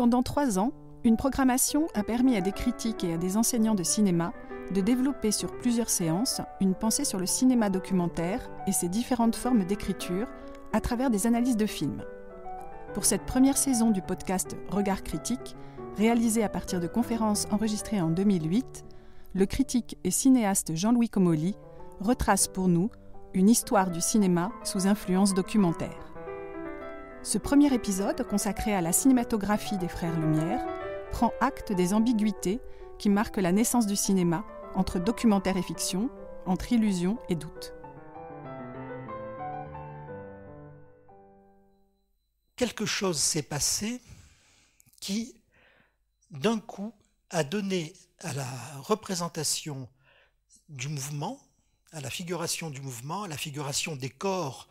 Pendant trois ans, une programmation a permis à des critiques et à des enseignants de cinéma de développer sur plusieurs séances une pensée sur le cinéma documentaire et ses différentes formes d'écriture à travers des analyses de films. Pour cette première saison du podcast Regard critique, réalisé à partir de conférences enregistrées en 2008, le critique et cinéaste Jean-Louis Comolli retrace pour nous une histoire du cinéma sous influence documentaire. Ce premier épisode, consacré à la cinématographie des frères Lumière, prend acte des ambiguïtés qui marquent la naissance du cinéma entre documentaire et fiction, entre illusion et doute. Quelque chose s'est passé qui, d'un coup, a donné à la représentation du mouvement, à la figuration du mouvement, à la figuration des corps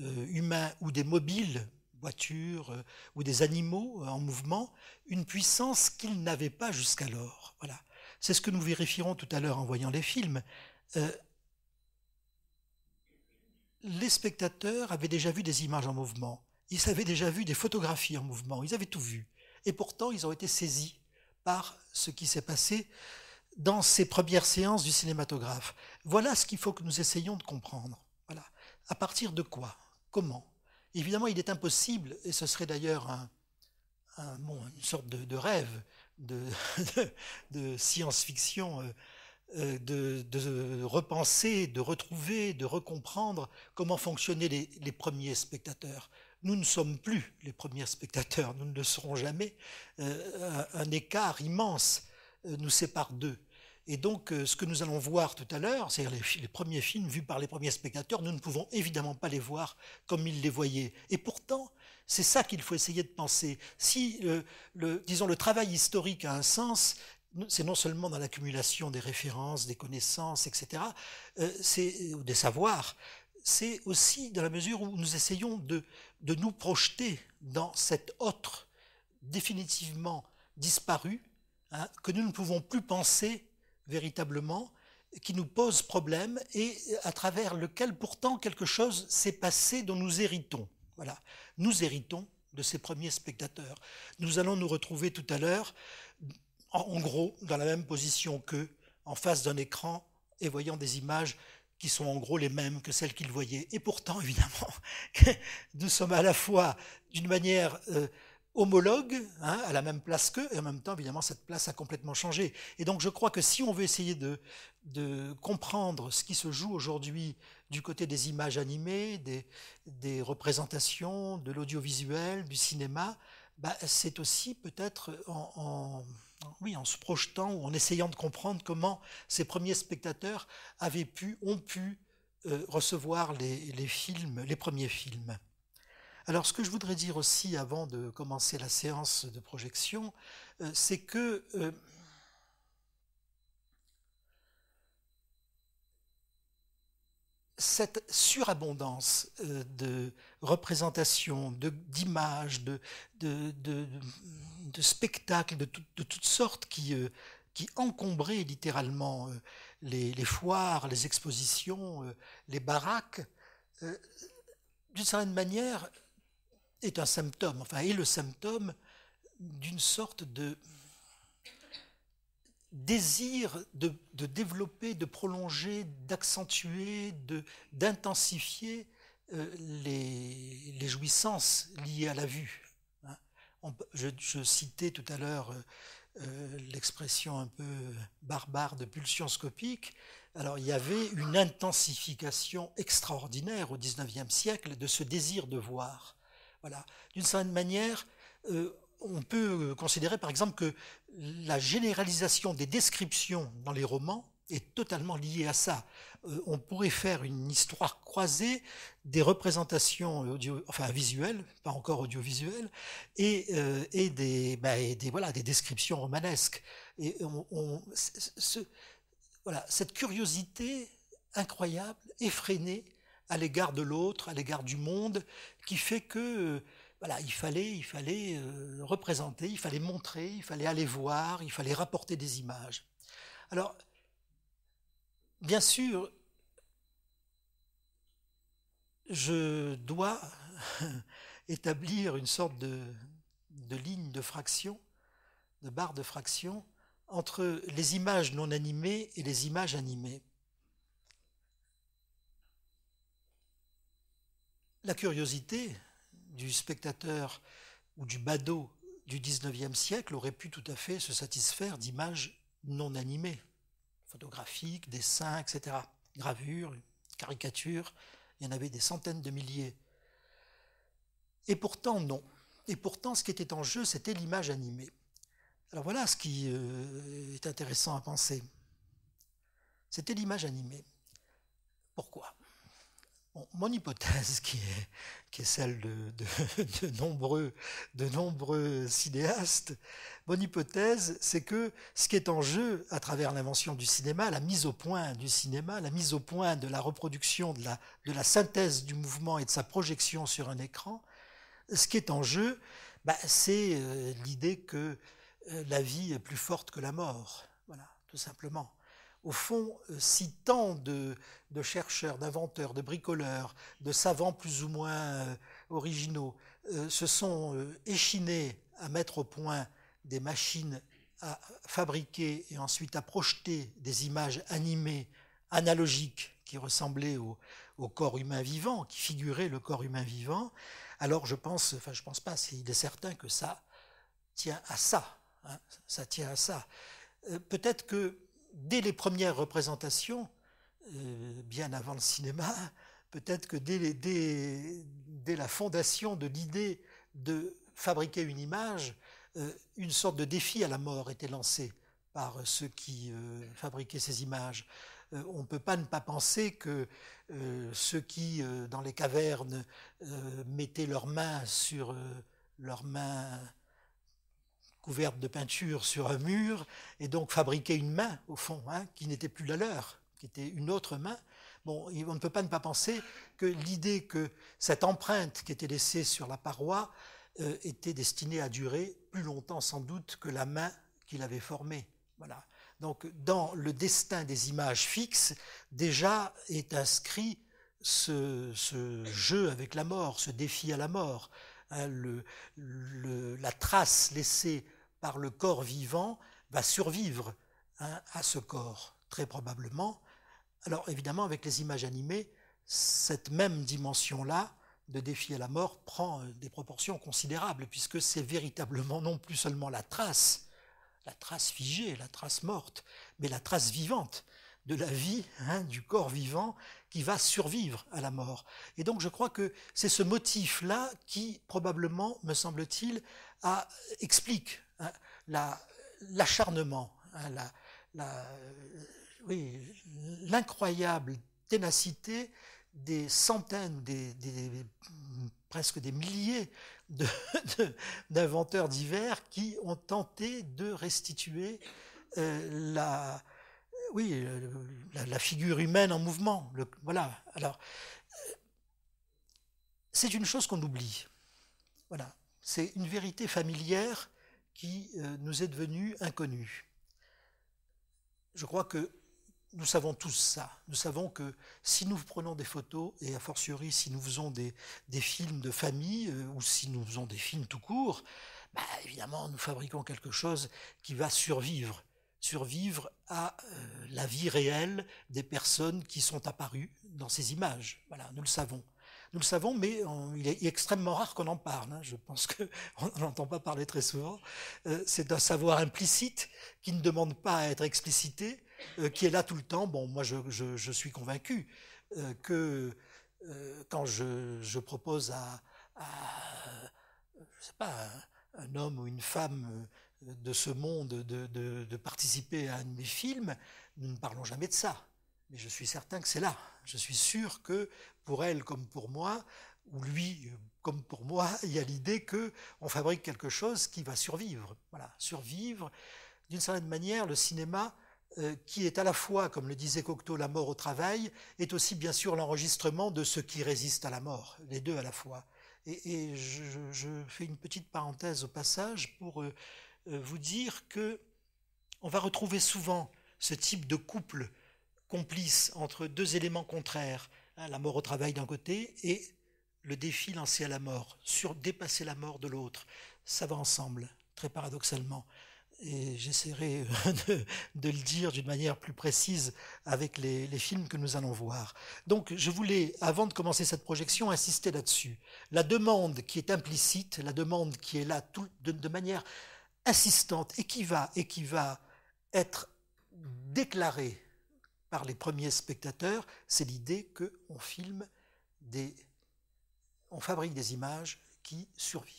euh, humains ou des mobiles voitures euh, ou des animaux euh, en mouvement, une puissance qu'ils n'avaient pas jusqu'alors. Voilà. C'est ce que nous vérifierons tout à l'heure en voyant les films. Euh, les spectateurs avaient déjà vu des images en mouvement, ils avaient déjà vu des photographies en mouvement, ils avaient tout vu. Et pourtant, ils ont été saisis par ce qui s'est passé dans ces premières séances du cinématographe. Voilà ce qu'il faut que nous essayions de comprendre. Voilà. À partir de quoi Comment Évidemment, il est impossible, et ce serait d'ailleurs un, une sorte de, rêve de, science-fiction, euh, euh, de, repenser, de retrouver, de recomprendre comment fonctionnaient les, premiers spectateurs nous ne sommes plus les premiers spectateurs, nous ne le serons jamais. Euh, un écart immense nous sépare d'eux. Et donc, euh, ce que nous allons voir tout à l'heure, c'est-à-dire les, premiers films vus par les premiers spectateurs, nous ne pouvons évidemment pas les voir comme ils les voyaient. Et pourtant, c'est ça qu'il faut essayer de penser. Si, euh, le, disons, le travail historique a un sens, c'est non seulement dans l'accumulation des références, des connaissances, etc., euh, ou des savoirs, c'est aussi dans la mesure où nous essayons de, nous projeter dans cet autre définitivement disparu, hein, que nous ne pouvons plus penser véritablement, qui nous pose problème et à travers lequel pourtant quelque chose s'est passé dont nous héritons. Voilà, nous héritons de ces premiers spectateurs. Nous allons nous retrouver tout à l'heure, en gros, dans la même position qu'eux, en face d'un écran et voyant des images qui sont en gros les mêmes que celles qu'ils voyaient. Et pourtant, évidemment, nous sommes à la fois d'une manière... Euh, homologue hein, à la même place qu'eux, et en même temps, évidemment, cette place a complètement changé. Et donc, je crois que si on veut essayer de, comprendre ce qui se joue aujourd'hui du côté des images animées, des, représentations, de l'audiovisuel, du cinéma, bah, c'est aussi peut-être en, se projetant ou en essayant de comprendre comment ces premiers spectateurs avaient pu, ont pu euh, recevoir les films, les premiers films. Alors ce que je voudrais dire aussi avant de commencer la séance de projection, euh, c'est que euh, cette surabondance euh, de représentations, d'images, de, de, spectacles de, toutes sortes qui, qui littéralement les, foires, les expositions, les baraques, d'une certaine manière, est un symptôme, enfin est le symptôme d'une sorte de désir de, de développer, de prolonger, d'accentuer, d'intensifier euh, les, les, jouissances liées à la vue. Hein. je, citais tout à l'heure euh, euh, l'expression un peu barbare de pulsion scopique. Alors il y avait une intensification extraordinaire au XIXe siècle de ce désir de voir d'une certaine manière, euh, on peut euh, considérer par exemple que la généralisation des descriptions dans les romans est totalement liée à ça. Euh, on pourrait faire une histoire croisée des représentations enfin visuelles, pas encore audiovisuelles, bah, et, des, voilà, des descriptions romanesques. Et on, voilà, cette curiosité incroyable, effrénée, à l'égard de l'autre, à l'égard du monde, qui fait que euh, voilà, il fallait, il fallait euh, représenter, il fallait montrer, il fallait aller voir, il fallait rapporter des images. Alors, bien sûr, je dois établir une sorte de ligne de fraction, de barre de fraction, entre les images non animées et les images animées. la curiosité du spectateur ou du badaud du XIXe siècle aurait pu tout à fait se satisfaire d'images non animées, photographiques, dessins, etc., gravures, caricatures, il y en avait des centaines de milliers. Et pourtant, non. Et pourtant, ce qui était en jeu, c'était l'image animée. Alors voilà ce qui euh, est intéressant à penser. C'était l'image animée. Pourquoi mon hypothèse, qui est, celle de, nombreux, cinéastes, mon hypothèse, c'est que ce qui est en jeu à travers l'invention du cinéma, la mise au point du cinéma, la mise au point de la reproduction, de la, synthèse du mouvement et de sa projection sur un écran, ce qui est en jeu, bah, c'est euh, l'idée que euh, la vie est plus forte que la mort. Voilà, tout simplement au fond, euh, si tant de, chercheurs, d'inventeurs, de bricoleurs, de savants plus ou moins euh, originaux euh, se sont échinés à mettre au point des machines à fabriquer et ensuite à projeter des images animées, analogiques, qui ressemblaient au, corps humain vivant, qui figuraient le corps humain vivant, alors je pense, enfin je pense pas, s'il est certain que ça tient à ça. Hein, ça tient à ça. Peut-être que dès les premières représentations, euh, bien avant le cinéma, peut-être que dès, la fondation de l'idée de fabriquer une image, euh, une sorte de défi à la mort était lancé par ceux qui euh, fabriquaient ces images. on ne peut pas ne pas penser que ceux qui, dans les cavernes, mettaient leurs mains sur leurs mains couverte de peinture sur un mur, et donc fabriquer une main, au fond, hein, qui n'était plus la leur, qui était une autre main. Bon, on ne peut pas ne pas penser que l'idée que cette empreinte qui était laissée sur la paroi euh, était destinée à durer plus longtemps sans doute que la main qu'il avait formée. Voilà. Donc dans le destin des images fixes, déjà est inscrit ce, jeu avec la mort, ce défi à la mort. Hein, le, la trace laissée par le corps vivant va survivre hein, à ce corps, très probablement. Alors évidemment, avec les images animées, cette même dimension-là de défi à la mort prend euh, des proportions considérables, puisque c'est véritablement non plus seulement la trace, la trace figée, la trace morte, mais la trace vivante de la vie, hein, du corps vivant, qui va survivre à la mort. Et donc je crois que c'est ce motif-là qui, probablement, me semble-t-il, explique Hein, l'acharnement, hein, l'incroyable ténacité des centaines, des, presque des milliers d'inventeurs divers qui ont tenté de restituer euh, la, oui, la, figure humaine en mouvement. voilà. Alors, c'est une chose qu'on oublie. Voilà. C'est une vérité familière qui euh, nous est devenu inconnu. Je crois que nous savons tous ça. Nous savons que si nous prenons des photos, et a fortiori si nous faisons des, films de famille, euh, ou si nous faisons des films tout court, bah, évidemment, nous fabriquons quelque chose qui va survivre, survivre à euh, la vie réelle des personnes qui sont apparues dans ces images. Voilà, nous le savons nous le savons, mais il, est, extrêmement rare qu'on en parle. Hein. Je pense qu'on n'entend pas parler très souvent. Euh, c'est un savoir implicite qui ne demande pas à être explicité, euh, qui est là tout le temps. Bon, moi, je, suis convaincu euh, que quand je, propose à, sais pas, un, homme ou une femme de ce monde de, de participer à un de mes films, nous ne parlons jamais de ça. Mais je suis certain que c'est là. Je suis sûr que pour elle comme pour moi, ou lui comme pour moi, il y a l'idée qu'on fabrique quelque chose qui va survivre. Voilà, survivre. D'une certaine manière, le cinéma, euh, qui est à la fois, comme le disait Cocteau, la mort au travail, est aussi bien sûr l'enregistrement de ce qui résiste à la mort, les deux à la fois. Et, je, fais une petite parenthèse au passage pour euh, euh, vous dire que on va retrouver souvent ce type de couple complice entre deux éléments contraires, Hein, la mort au travail d'un côté et le défi lancé à la mort, sur dépasser la mort de l'autre. Ça va ensemble, très paradoxalement. Et j'essaierai euh, de, le dire d'une manière plus précise avec les, films que nous allons voir. Donc je voulais, avant de commencer cette projection, insister là-dessus. La demande qui est implicite, la demande qui est là de, manière insistante et qui va, et qui va être déclarée par les premiers spectateurs, c'est l'idée qu'on filme des. on fabrique des images qui survivent.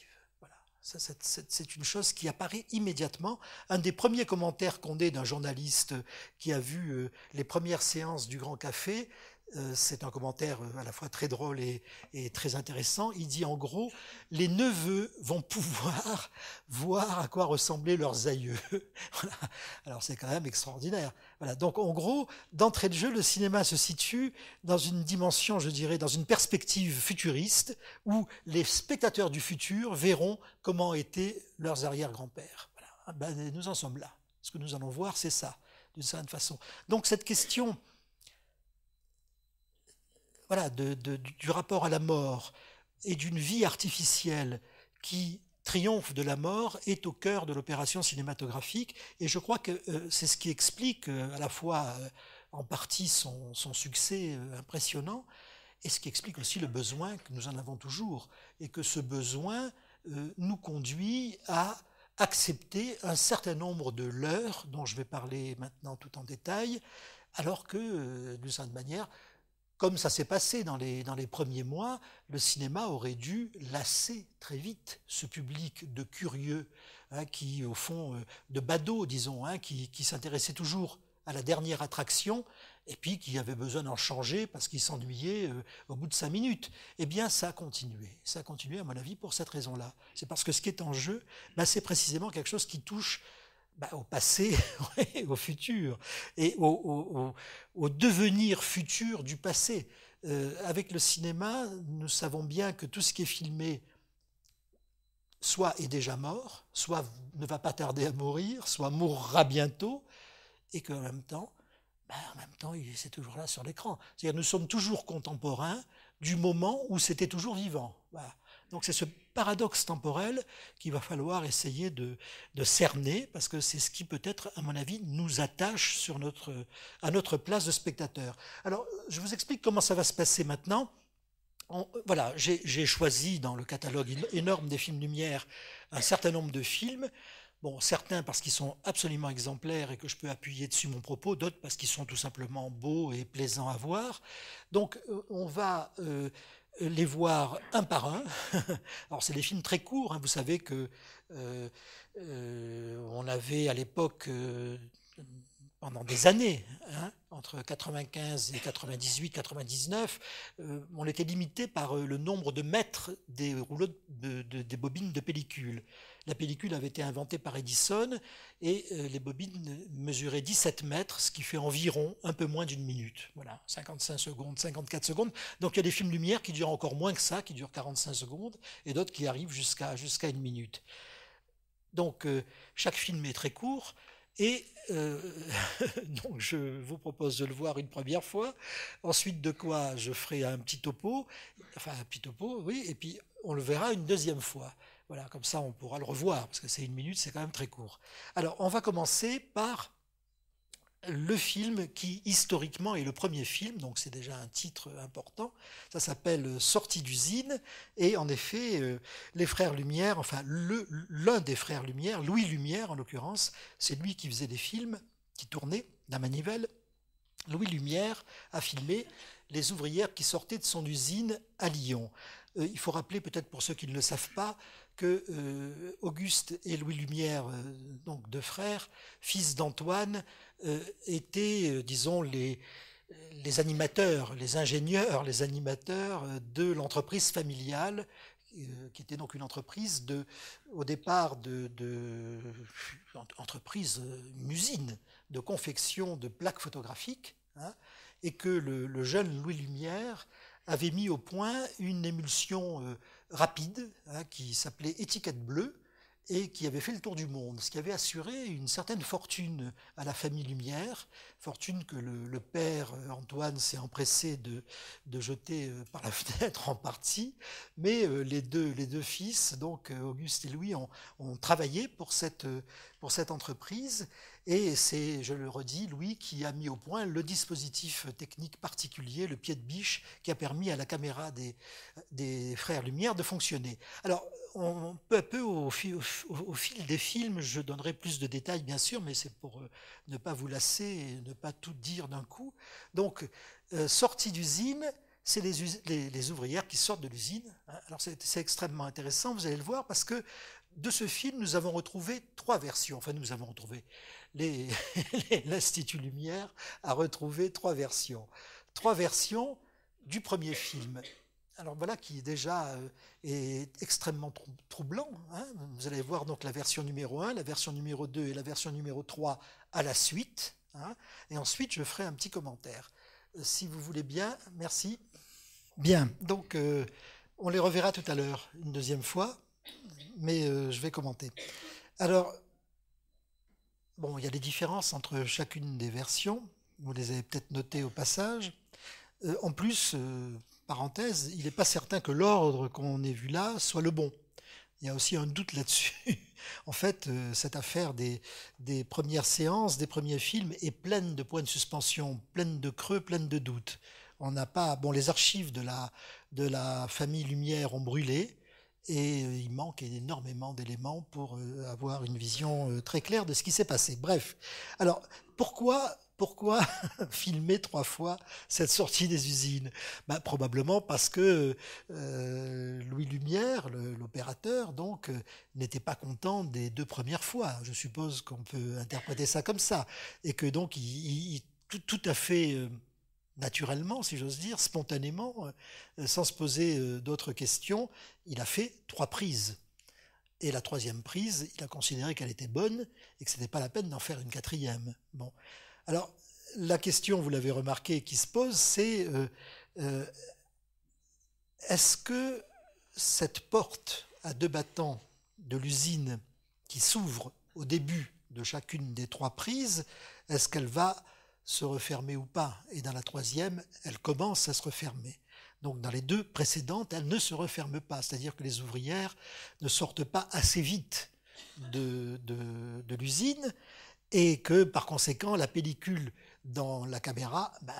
C'est une chose qui apparaît immédiatement. Un des premiers commentaires qu'on ait d'un journaliste qui a vu euh, les premières séances du Grand Café, euh, c'est un commentaire euh, à la fois très drôle et, très intéressant. Il dit en gros, les neveux vont pouvoir voir à quoi ressemblaient leurs aïeux. Alors c'est quand même extraordinaire. Voilà. Donc en gros, d'entrée de jeu, le cinéma se situe dans une dimension, je dirais, dans une perspective futuriste où les spectateurs du futur verront comment étaient leurs arrière-grands-pères. Ben, nous en sommes là. Ce que nous allons voir, c'est ça, d'une certaine façon. Donc cette question voilà, du rapport à la mort et d'une vie artificielle qui triomphe de la mort est au cœur de l'opération cinématographique. Et je crois que euh, c'est ce qui explique euh, à la fois euh, en partie son, son succès impressionnant et ce qui explique aussi le besoin que nous en avons toujours. Et que ce besoin nous conduit à accepter un certain nombre de leurs, dont je vais parler maintenant tout en détail, alors que, d'une certaine manière, comme ça s'est passé dans les, dans les premiers mois, le cinéma aurait dû lasser très vite ce public de curieux, hein, qui, au fond, euh, de badauds, disons, hein, qui, qui s'intéressait toujours à la dernière attraction, et puis qui avait besoin d'en changer parce qu'il s'ennuyait euh, au bout de cinq minutes. Eh bien, ça a continué. Ça a continué, à mon avis, pour cette raison-là. C'est parce que ce qui est en jeu, bah, c'est précisément quelque chose qui touche bah, au passé, au futur, et au, devenir futur du passé. Euh, avec le cinéma, nous savons bien que tout ce qui est filmé soit est déjà mort, soit ne va pas tarder à mourir, soit mourra bientôt, et qu'en même temps, bah, en même temps, c'est toujours là sur l'écran. C'est-à-dire, nous sommes toujours contemporains du moment où c'était toujours vivant. Donc c'est ce paradoxe temporel qu'il va falloir essayer de, cerner, parce que c'est ce qui peut-être, à mon avis, nous attache sur notre, à notre place de spectateur. Alors, je vous explique comment ça va se passer maintenant. Euh, voilà, j'ai choisi dans le catalogue énorme des films Lumière un certain nombre de films. Bon, certains parce qu'ils sont absolument exemplaires et que je peux appuyer dessus mon propos, d'autres parce qu'ils sont tout simplement beaux et plaisants à voir. Donc, euh, on va euh, les voir un par un. Alors c'est des films très courts, hein. vous savez que euh, euh, on avait à l'époque euh, pendant des années, hein, entre 95 et 98, 99, on était limité par le nombre de mètres des des bobines de pellicule. La pellicule avait été inventée par Edison et euh, les bobines mesuraient 17 mètres, ce qui fait environ un peu moins d'une minute. Voilà, 55 secondes, 54 secondes. Donc il y a des films lumière qui durent encore moins que ça, qui durent 45 secondes, et d'autres qui arrivent jusqu'à une minute. Donc euh, chaque film est très court. Et euh, donc je vous propose de le voir une première fois. Ensuite de quoi je ferai un petit topo, enfin un petit topo, oui, et puis on le verra une deuxième fois. Voilà, comme ça on pourra le revoir, parce que c'est une minute, c'est quand même très court. Alors on va commencer par le film qui historiquement est le premier film, donc c'est déjà un titre important, ça s'appelle Sortie d'usine, et en effet, euh, les frères Lumière, enfin l'un des frères Lumière, Louis Lumière en l'occurrence, c'est lui qui faisait des films, qui tournait, d'un manivelle. Louis Lumière a filmé les ouvrières qui sortaient de son usine à Lyon. Euh, il faut rappeler peut-être pour ceux qui ne le savent pas que euh, Auguste et Louis Lumière, euh, donc deux frères, fils d'Antoine, euh, étaient, disons, les, les animateurs, les ingénieurs, les animateurs de l'entreprise familiale, qui était donc une entreprise de, au départ de, entreprise, usine de confection de plaques photographiques, hein, et que le jeune Louis Lumière avait mis au point une émulsion euh, rapide hein, qui s'appelait Étiquette bleue et qui avait fait le tour du monde, ce qui avait assuré une certaine fortune à la famille Lumière, fortune que le, père euh, Antoine s'est empressé de, de, jeter euh, par la fenêtre en partie, mais les deux, les deux fils, donc Auguste et Louis, ont, ont travaillé pour cette, pour cette entreprise. Et c'est, je le redis, Louis qui a mis au point le dispositif technique particulier, le pied de biche, qui a permis à la caméra des, des frères Lumière de fonctionner. Alors, on, peu à peu, au, fil des films, je donnerai plus de détails, bien sûr, mais c'est pour euh, ne pas vous lasser et ne pas tout dire d'un coup. Donc, euh, sortie d'usine, c'est les, les, les, ouvrières qui sortent de l'usine. Hein. Alors c'est extrêmement intéressant, vous allez le voir, parce que de ce film, nous avons retrouvé trois versions. Enfin, nous avons retrouvé. L'Institut Lumière a retrouvé trois versions. Trois versions du premier film. Alors voilà qui est déjà euh, est extrêmement troublant. Hein. Vous allez voir donc la version numéro 1, la version numéro 2 et la version numéro 3 à la suite. Hein. et ensuite, je ferai un petit commentaire. Euh, si vous voulez bien, merci. Bien, donc euh, on les reverra tout à l'heure, une deuxième fois mais euh, je vais commenter. Alors, bon, il y a des différences entre chacune des versions. Vous les avez peut-être notées au passage. Euh, en plus, euh, parenthèse, il n'est pas certain que l'ordre qu'on ait vu là soit le bon. Il y a aussi un doute là-dessus. en fait, cette affaire des, premières séances, des premiers films, est pleine de points de suspension, pleine de creux, pleine de doutes. On n'a pas. Bon, les archives de la, de la famille Lumière ont brûlé et euh, il manque énormément d'éléments pour euh, avoir une vision euh, très claire de ce qui s'est passé. Bref, alors pourquoi pourquoi filmer trois fois cette sortie des usines ben, Probablement parce que Louis Lumière, l'opérateur, donc, n'était pas content des deux premières fois. Je suppose qu'on peut interpréter ça comme ça. Et que donc, il, tout, à fait naturellement, si j'ose dire, spontanément, euh, sans se poser euh, d'autres questions, il a fait trois prises. Et la troisième prise, il a considéré qu'elle était bonne et que ce n'était pas la peine d'en faire une quatrième. Bon. Alors, la question, vous l'avez remarqué, qui se pose, c'est euh, est-ce que cette porte à deux battants de l'usine qui s'ouvre au début de chacune des trois prises, est-ce qu'elle va se refermer ou pas, et dans la troisième, elle commence à se refermer. Donc dans les deux précédentes, elle ne se referme pas, c'est-à-dire que les ouvrières ne sortent pas assez vite de, de, l'usine et que par conséquent la pellicule dans la caméra bah,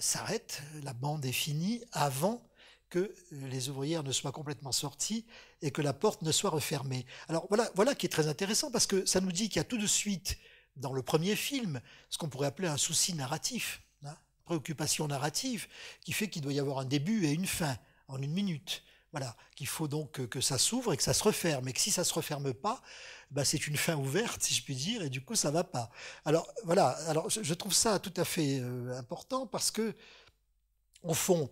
s'arrête, la bande est finie avant que les ouvrières ne soient complètement sorties et que la porte ne soit refermée. Alors voilà, voilà qui est très intéressant parce que ça nous dit qu'il y a tout de suite dans le premier film, ce qu'on pourrait appeler un souci narratif, hein, préoccupation narrative, qui fait qu'il doit y avoir un début et une fin en une minute. Voilà, qu'il faut donc que ça s'ouvre et que ça se referme. Et que si ça ne se referme pas, bah, c'est une fin ouverte, si je puis dire, et du coup ça ne va pas. Alors voilà, alors je trouve ça tout à fait euh, important parce que, au fond,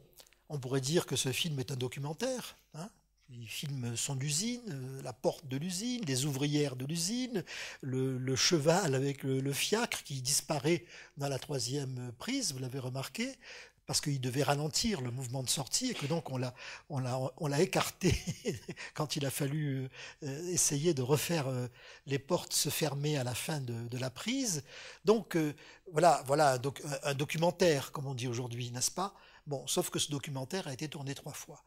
on pourrait dire que ce film est un documentaire, hein, il filme son usine, euh, la porte de l'usine, les ouvrières de l'usine, le, cheval avec le, fiacre qui disparaît dans la troisième prise, vous l'avez remarqué, parce qu'il devait ralentir le mouvement de sortie et que donc on l'a, on on l'a écarté quand il a fallu euh, essayer de refaire euh, les portes se fermer à la fin de, la prise. Donc voilà, voilà un documentaire, comme on dit aujourd'hui, n'est-ce pas Bon, sauf que ce documentaire a été tourné trois fois.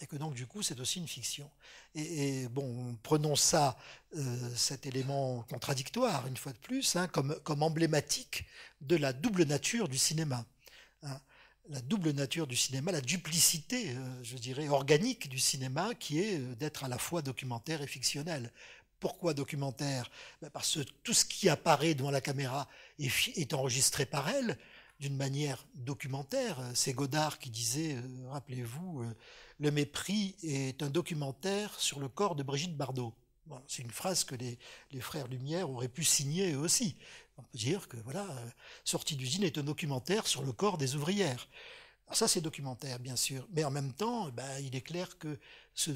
Et que donc, du coup, c'est aussi une fiction. Et, bon, prenons ça, euh, cet élément contradictoire, une fois de plus, hein, comme, comme emblématique de la double nature du cinéma. Hein. La double nature du cinéma, la duplicité, euh, je dirais, organique du cinéma, qui est euh, d'être à la fois documentaire et fictionnel. Pourquoi documentaire ben, Parce que tout ce qui apparaît devant la caméra est enregistré par elle d'une manière documentaire. C'est Godard qui disait, rappelez-vous, le mépris est un documentaire sur le corps de Brigitte Bardot. c'est une phrase que les, frères Lumière auraient pu signer eux aussi. On peut dire que voilà, euh, Sortie d'usine est un documentaire sur le corps des ouvrières. ça, c'est documentaire, bien sûr. Mais en même temps, eh ben, il est clair que c'est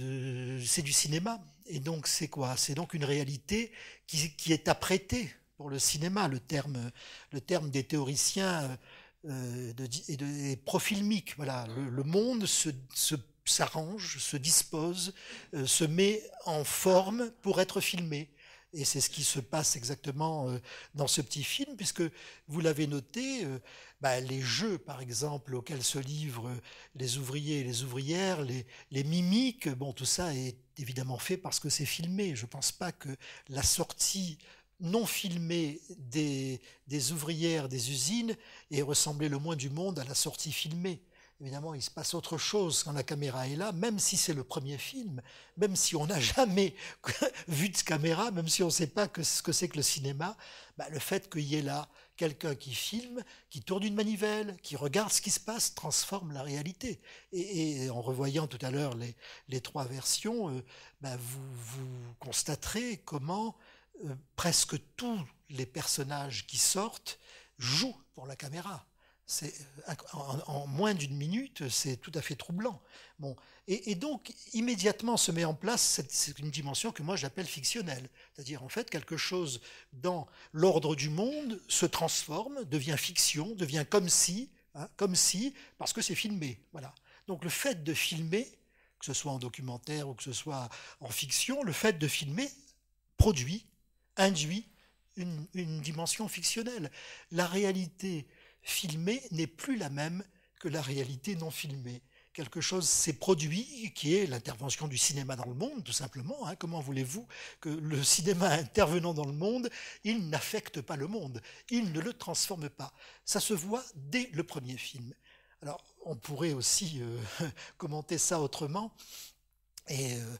du cinéma. Et donc, c'est quoi C'est donc une réalité qui, est apprêtée pour le cinéma. Le terme, le terme des théoriciens est euh, euh, de, et, de, profilmique. Voilà, le, monde se, se s'arrange, se dispose, euh, se met en forme pour être filmé. Et c'est ce qui se passe exactement euh, dans ce petit film, puisque vous l'avez noté, euh, bah, les jeux, par exemple, auxquels se livrent les ouvriers et les ouvrières, les, mimiques, bon, tout ça est évidemment fait parce que c'est filmé. Je ne pense pas que la sortie non filmée des, des ouvrières des usines ait ressemblé le moins du monde à la sortie filmée évidemment, il se passe autre chose quand la caméra est là, même si c'est le premier film, même si on n'a jamais vu de caméra, même si on ne sait pas ce que c'est que le cinéma, bah, le fait qu'il y ait là quelqu'un qui filme, qui tourne une manivelle, qui regarde ce qui se passe, transforme la réalité. Et, en revoyant tout à l'heure les, trois versions, euh, bah, vous, constaterez comment euh, presque tous les personnages qui sortent jouent pour la caméra en, en, moins d'une minute, c'est tout à fait troublant. Bon, et, donc immédiatement se met en place c'est une dimension que moi j'appelle fictionnelle, c'est-à-dire en fait quelque chose dans l'ordre du monde se transforme, devient fiction, devient comme si, hein, comme si, parce que c'est filmé. Voilà. Donc le fait de filmer, que ce soit en documentaire ou que ce soit en fiction, le fait de filmer produit, induit une, une dimension fictionnelle. La réalité filmée n'est plus la même que la réalité non filmée. Quelque chose s'est produit qui est l'intervention du cinéma dans le monde, tout simplement. Hein. Comment voulez-vous que le cinéma intervenant dans le monde, il n'affecte pas le monde, il ne le transforme pas Ça se voit dès le premier film. Alors, on pourrait aussi euh, commenter ça autrement. Et euh,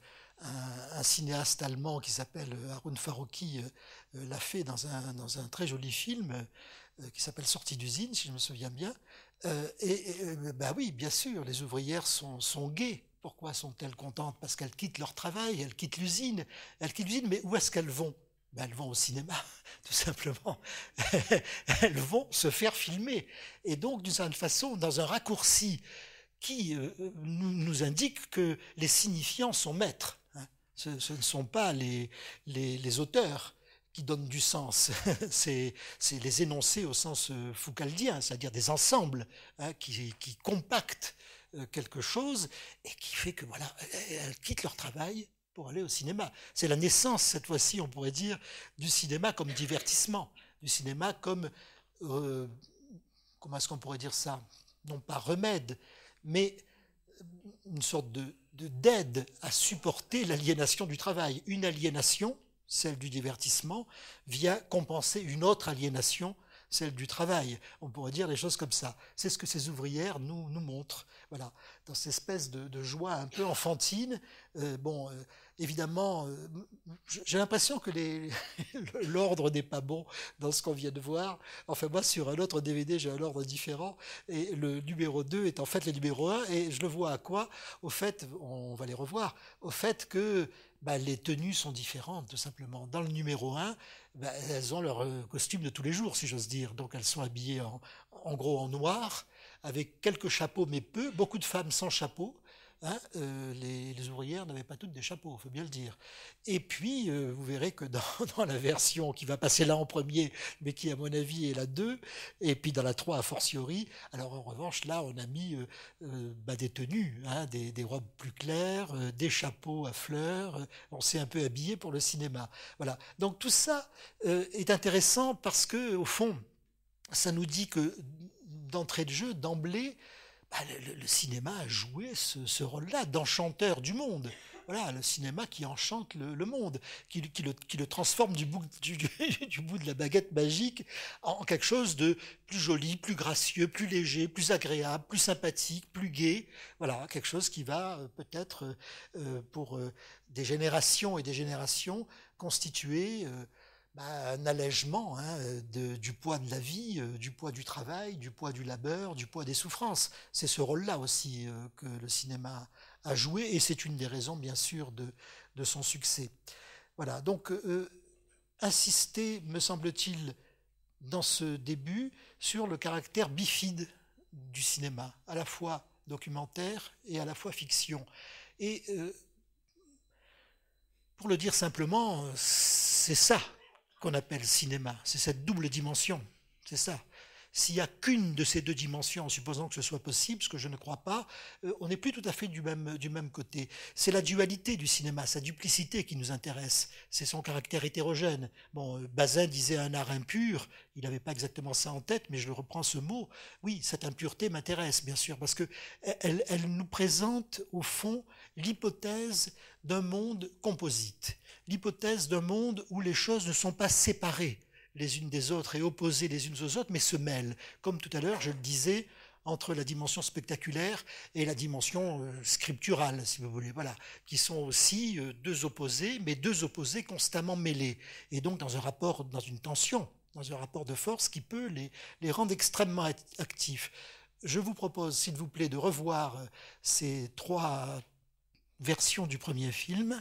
un, cinéaste allemand qui s'appelle Harun Farouki euh, l'a fait dans un, dans un, très joli film euh, qui s'appelle Sortie d'usine, si je me souviens bien. Euh, et, euh, bah oui, bien sûr, les ouvrières sont, sont gaies. Pourquoi sont-elles contentes Parce qu'elles quittent leur travail, elles quittent l'usine. Elles quittent l'usine, mais où est-ce qu'elles vont bah, elles vont au cinéma, tout simplement. elles vont se faire filmer. Et donc, d'une certaine façon, dans un raccourci qui nous, indique que les signifiants sont maîtres. Hein. Ce, ne sont pas les, les, les auteurs qui donne du sens. c'est les énoncés au sens euh, foucaldien, c'est-à-dire des ensembles hein, qui, qui, compactent euh, quelque chose et qui fait que voilà, elles quittent leur travail pour aller au cinéma. C'est la naissance, cette fois-ci, on pourrait dire, du cinéma comme divertissement, du cinéma comme, euh, comment est-ce qu'on pourrait dire ça Non pas remède, mais une sorte de d'aide à supporter l'aliénation du travail, une aliénation celle du divertissement, vient compenser une autre aliénation, celle du travail. On pourrait dire des choses comme ça. C'est ce que ces ouvrières nous, nous montrent. Voilà, dans cette espèce de, joie un peu enfantine. Euh, bon, euh, évidemment, euh, j'ai l'impression que l'ordre n'est pas bon dans ce qu'on vient de voir. Enfin, moi, sur un autre DVD, j'ai un ordre différent. Et le numéro 2 est en fait le numéro 1. Et je le vois à quoi Au fait, on va les revoir. Au fait que bah, les tenues sont différentes, tout simplement. Dans le numéro 1, bah, elles ont leur euh, costume de tous les jours, si j'ose dire. Donc elles sont habillées en, en, gros en noir, avec quelques chapeaux, mais peu. Beaucoup de femmes sans chapeau, Hein, euh, les, ouvrières n'avaient pas toutes des chapeaux, il faut bien le dire. Et puis, euh, vous verrez que dans, la version qui va passer là en premier, mais qui à mon avis est la 2, et puis dans la 3 a fortiori, alors en revanche, là, on a mis euh, bah, des tenues, hein, des, des, robes plus claires, des chapeaux à fleurs, on s'est un peu habillé pour le cinéma. Voilà. Donc tout ça est intéressant parce que, au fond, ça nous dit que d'entrée de jeu, d'emblée, bah, le, cinéma a joué ce, rôle-là d'enchanteur du monde. Voilà, le cinéma qui enchante le, monde, qui, le, transforme du bout, de la baguette magique en quelque chose de plus joli, plus gracieux, plus léger, plus agréable, plus sympathique, plus gai. Voilà, quelque chose qui va euh, peut-être euh, euh, pour des générations et des générations constituer... Bah, un allègement hein, du poids de la vie, euh, du poids du travail, du poids du labeur, du poids des souffrances. C'est ce rôle-là aussi euh, que le cinéma a joué et c'est une des raisons bien sûr de, son succès. Voilà, donc euh, insister, me semble-t-il, dans ce début sur le caractère bifide du cinéma, à la fois documentaire et à la fois fiction. Et pour le dire simplement, c'est ça qu'on appelle cinéma. C'est cette double dimension, c'est ça s'il n'y a qu'une de ces deux dimensions, en supposant que ce soit possible, ce que je ne crois pas, euh, on n'est plus tout à fait du même, du même côté. C'est la dualité du cinéma, sa duplicité qui nous intéresse, c'est son caractère hétérogène. Bon, euh, Bazin disait un art impur, il n'avait pas exactement ça en tête, mais je reprends ce mot. Oui, cette impureté m'intéresse, bien sûr, parce que elle nous présente, au fond, l'hypothèse d'un monde composite, l'hypothèse d'un monde où les choses ne sont pas séparées les unes des autres et opposées les unes aux autres, mais se mêlent. Comme tout à l'heure, je le disais, entre la dimension spectaculaire et la dimension euh, scripturale, si vous voulez, voilà, qui sont aussi euh, deux opposés, mais deux opposés constamment mêlés, et donc dans un rapport, dans une tension, dans un rapport de force qui peut les, les rendre extrêmement actifs. Je vous propose, s'il vous plaît, de revoir euh, ces trois versions du premier film.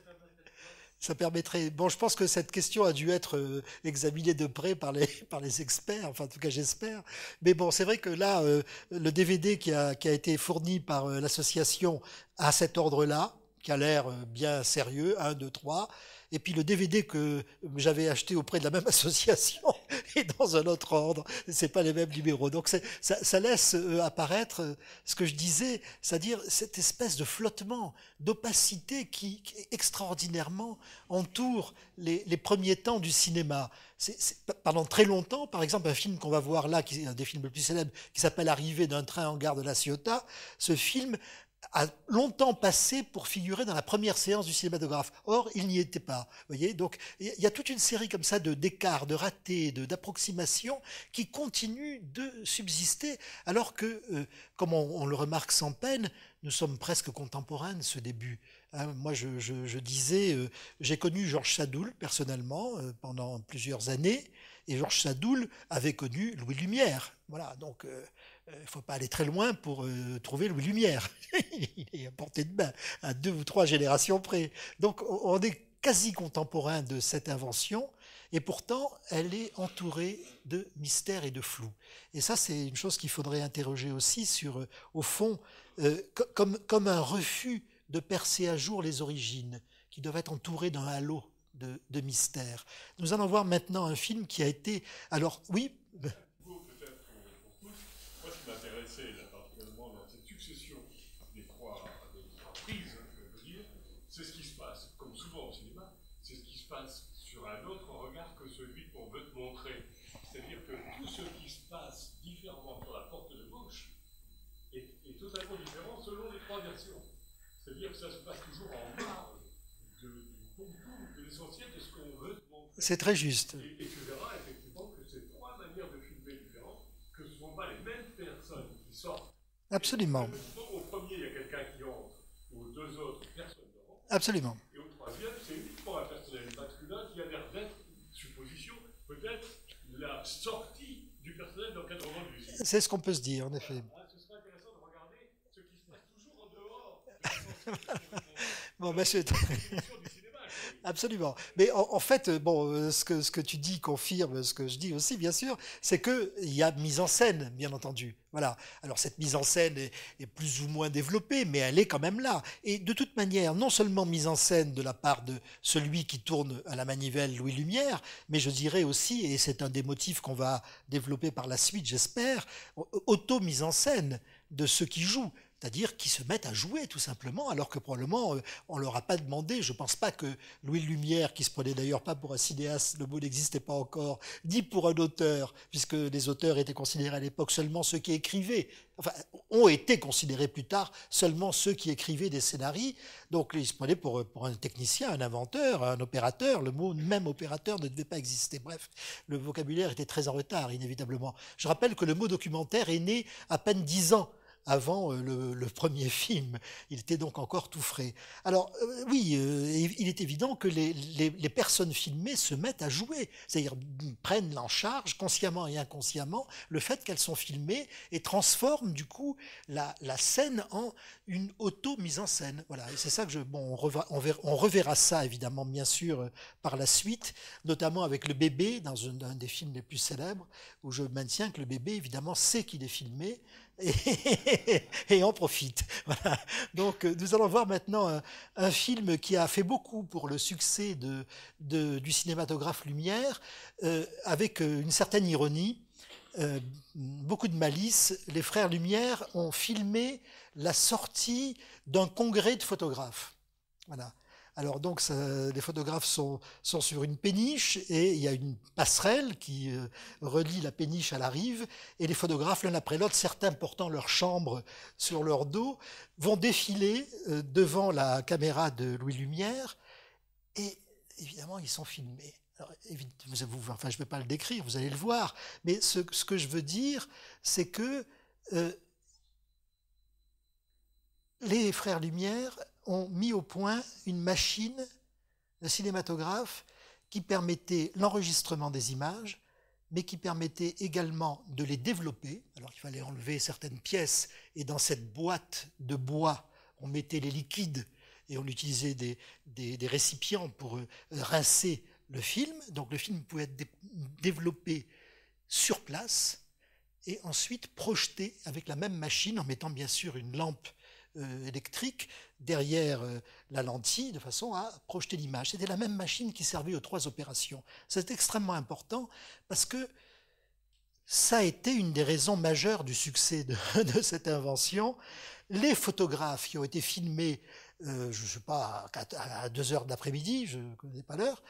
ça permettrait. Bon, je pense que cette question a dû être euh, examinée de près par les, par les experts, enfin, en tout cas, j'espère. Mais bon, c'est vrai que là, euh, le DVD qui a, qui a été fourni par euh, l'association à cet ordre-là, qui a l'air bien sérieux, 1, 2, 3, et puis le DVD que j'avais acheté auprès de la même association est dans un autre ordre, ce c'est pas les mêmes numéros. Donc ça, laisse euh, apparaître euh, ce que je disais, c'est-à-dire cette espèce de flottement, d'opacité qui, extraordinairement entoure les, premiers temps du cinéma. pendant très longtemps, par exemple, un film qu'on va voir là, qui est un des films les plus célèbres, qui s'appelle Arrivée d'un train en gare de la Ciotat, ce film a longtemps passé pour figurer dans la première séance du cinématographe. Or, il n'y était pas. Voyez, donc il y a toute une série comme ça de d'écarts, de ratés, d'approximations qui continuent de subsister, alors que, euh, comme on, le remarque sans peine, nous sommes presque contemporains de ce début. Hein. moi, je, disais, euh, j'ai connu Georges Sadoul personnellement euh, pendant plusieurs années, et Georges Sadoul avait connu Louis Lumière. Voilà, donc il euh, ne faut pas aller très loin pour euh, trouver la Lumière. Il est à portée de main, à deux ou trois générations près. Donc on est quasi contemporain de cette invention, et pourtant elle est entourée de mystères et de flou. Et ça, c'est une chose qu'il faudrait interroger aussi sur, euh, au fond, comme, comme un refus de percer à jour les origines, qui doivent être entourées d'un halo de, de mystère. Nous allons voir maintenant un film qui a été, alors oui, C'est très juste. Et, et tu verras effectivement que ces trois manières de filmer différentes, que ce ne sont pas les mêmes personnes qui sortent. Absolument. au premier, il y a quelqu'un qui entre, aux deux autres, personnes qui rentrent. Absolument. Et au troisième, c'est uniquement un personnel masculin qui a l'air d'être, supposition, peut-être la sortie du personnel d'encadrement du site. C'est ce qu'on peut se dire, en effet. ce serait intéressant de regarder ce qui se passe toujours en dehors. bon, monsieur. Ben, Absolument. Mais en, fait, euh, bon, euh, ce que, ce que tu dis confirme ce que je dis aussi, bien sûr, c'est qu'il y a mise en scène, bien entendu. Voilà. Alors cette mise en scène est, est, plus ou moins développée, mais elle est quand même là. Et de toute manière, non seulement mise en scène de la part de celui qui tourne à la manivelle Louis Lumière, mais je dirais aussi, et c'est un des motifs qu'on va développer par la suite, j'espère, auto-mise en scène de ceux qui jouent c'est-à-dire qui se mettent à jouer tout simplement, alors que probablement euh, on leur a pas demandé. Je pense pas que Louis Lumière, qui se prenait d'ailleurs pas pour un cinéaste, le mot n'existait pas encore, dit pour un auteur, puisque les auteurs étaient considérés à l'époque seulement ceux qui écrivaient. Enfin, ont été considérés plus tard seulement ceux qui écrivaient des scénarios. Donc il se prenaient euh, pour un technicien, un inventeur, un opérateur. Le mot même opérateur ne devait pas exister. Bref, le vocabulaire était très en retard, inévitablement. Je rappelle que le mot documentaire est né à peine dix ans avant euh, le, premier film. Il était donc encore tout frais. Alors euh, oui, euh, il est évident que les, personnes filmées se mettent à jouer, c'est-à-dire prennent en charge, consciemment et inconsciemment, le fait qu'elles sont filmées et transforment du coup la, scène en une auto-mise en scène. Voilà, et c'est ça que je... Bon, on, reverra, on reverra ça évidemment, bien sûr, par la suite, notamment avec le bébé dans un, un des films les plus célèbres, où je maintiens que le bébé, évidemment, sait qu'il est filmé, et, en profite. Voilà. Donc euh, nous allons voir maintenant euh, un, film qui a fait beaucoup pour le succès de, du cinématographe Lumière, euh, avec une certaine ironie. beaucoup de malice, les frères Lumière ont filmé la sortie d'un congrès de photographes. Voilà. Alors donc, les photographes sont, sur une péniche et il y a une passerelle qui euh, relie la péniche à la rive. Et les photographes, l'un après l'autre, certains portant leur chambre sur leur dos, vont défiler euh, devant la caméra de Louis Lumière. Et évidemment, ils sont filmés. Alors, vous, enfin, je ne vais pas le décrire, vous allez le voir. Mais ce, que je veux dire, c'est que euh, les frères Lumière ont mis au point une machine, un cinématographe, qui permettait l'enregistrement des images, mais qui permettait également de les développer. Alors il fallait enlever certaines pièces, et dans cette boîte de bois, on mettait les liquides et on utilisait des, récipients pour euh, rincer le film. Donc le film pouvait être développé sur place et ensuite projeté avec la même machine en mettant bien sûr une lampe euh, électrique derrière euh, la lentille de façon à projeter l'image. C'était la même machine qui servait aux trois opérations. C'est extrêmement important parce que ça a été une des raisons majeures du succès de, cette invention. Les photographes qui ont été filmés, euh, je ne sais pas, à 2 heures de l'après-midi, je ne connais pas l'heure,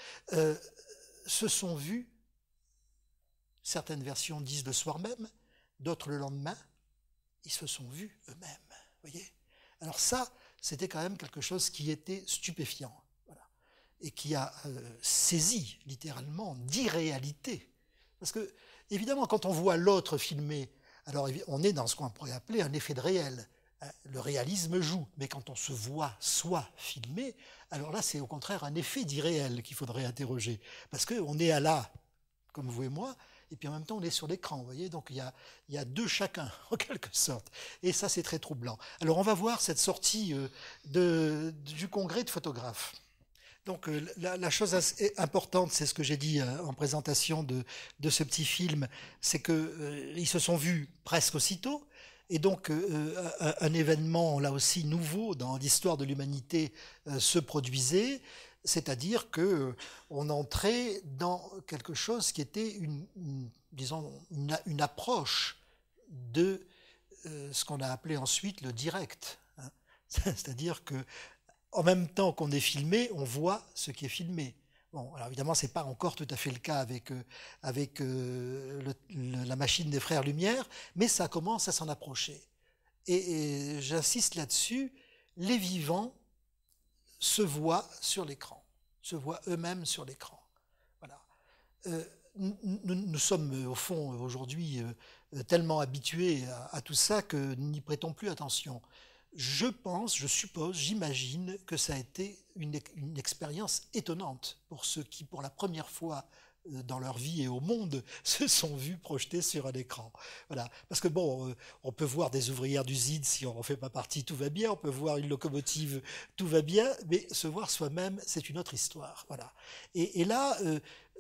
se sont vus, certaines versions disent le soir même, d'autres le lendemain, ils se sont vus eux-mêmes. voyez alors ça, c'était quand même quelque chose qui était stupéfiant et qui a euh, saisi littéralement d'irréalité. Parce que, évidemment, quand on voit l'autre filmé, alors on est dans ce qu'on pourrait appeler un effet de réel. Hein, le réalisme joue, mais quand on se voit soi filmé, alors là c'est au contraire un effet d'irréel qu'il faudrait interroger. Parce qu'on est à là, comme vous et moi, et puis en même temps on est sur l'écran, vous voyez, donc il y, a, il deux chacun en quelque sorte, et ça c'est très troublant. Alors on va voir cette sortie euh, de, du congrès de photographes. Donc euh, la, chose importante, c'est ce que j'ai dit euh, en présentation de, ce petit film, c'est qu'ils se sont vus presque aussitôt, et donc, un, événement, là aussi, nouveau dans l'histoire de l'humanité se produisait c'est-à-dire que euh, on entrait dans quelque chose qui était une, disons une, approche de euh, ce qu'on a appelé ensuite le direct, hein. c'est-à-dire que en même temps qu'on est filmé, on voit ce qui est filmé. Bon, alors évidemment, ce n'est pas encore tout à fait le cas avec, euh, avec la machine des frères Lumière, mais ça commence à s'en approcher. et j'insiste là-dessus, les vivants se voient sur l'écran, se voient eux-mêmes sur l'écran. Voilà. Euh, nous, sommes au fond aujourd'hui euh, tellement habitués à, tout ça que nous n'y prêtons plus attention. Je pense, je suppose, j'imagine que ça a été une expérience étonnante pour ceux qui, pour la première fois, dans leur vie et au monde se sont vus projetés sur un écran. Voilà. Parce que bon, euh, on peut voir des ouvrières d'usine si on n'en fait pas partie, tout va bien. On peut voir une locomotive, tout va bien. Mais se voir soi-même, c'est une autre histoire. Voilà. Et, là, euh,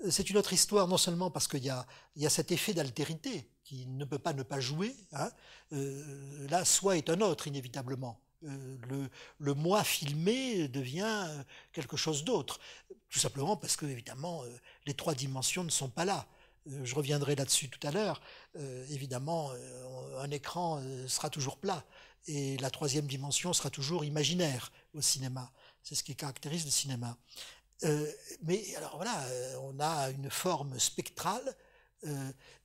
c'est une autre histoire non seulement parce qu'il y a, cet effet d'altérité qui ne peut pas ne pas jouer. Hein. Euh, là, soi est un autre inévitablement. Euh, le, le, moi filmé devient euh, quelque chose d'autre. Tout simplement parce que, évidemment, euh, les trois dimensions ne sont pas là. Je reviendrai là-dessus tout à l'heure. évidemment, un écran sera toujours plat et la troisième dimension sera toujours imaginaire au cinéma. C'est ce qui caractérise le cinéma. mais alors voilà, on a une forme spectrale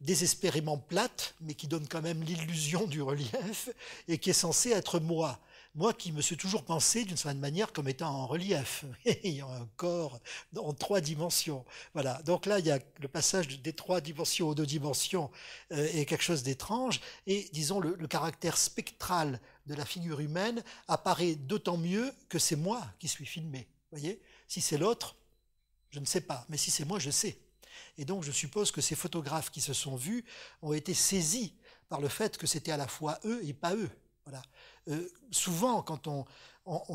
désespérément plate, mais qui donne quand même l'illusion du relief et qui est censée être moi. Moi qui me suis toujours pensé d'une certaine manière comme étant en relief, ayant un corps en trois dimensions. Voilà. Donc là, il y a le passage des trois dimensions aux deux dimensions et euh, est quelque chose d'étrange. Et disons, le, le caractère spectral de la figure humaine apparaît d'autant mieux que c'est moi qui suis filmé. Voyez Si c'est l'autre, je ne sais pas. Mais si c'est moi, je sais. Et donc je suppose que ces photographes qui se sont vus ont été saisis par le fait que c'était à la fois eux et pas eux. Voilà. Euh, souvent, quand on,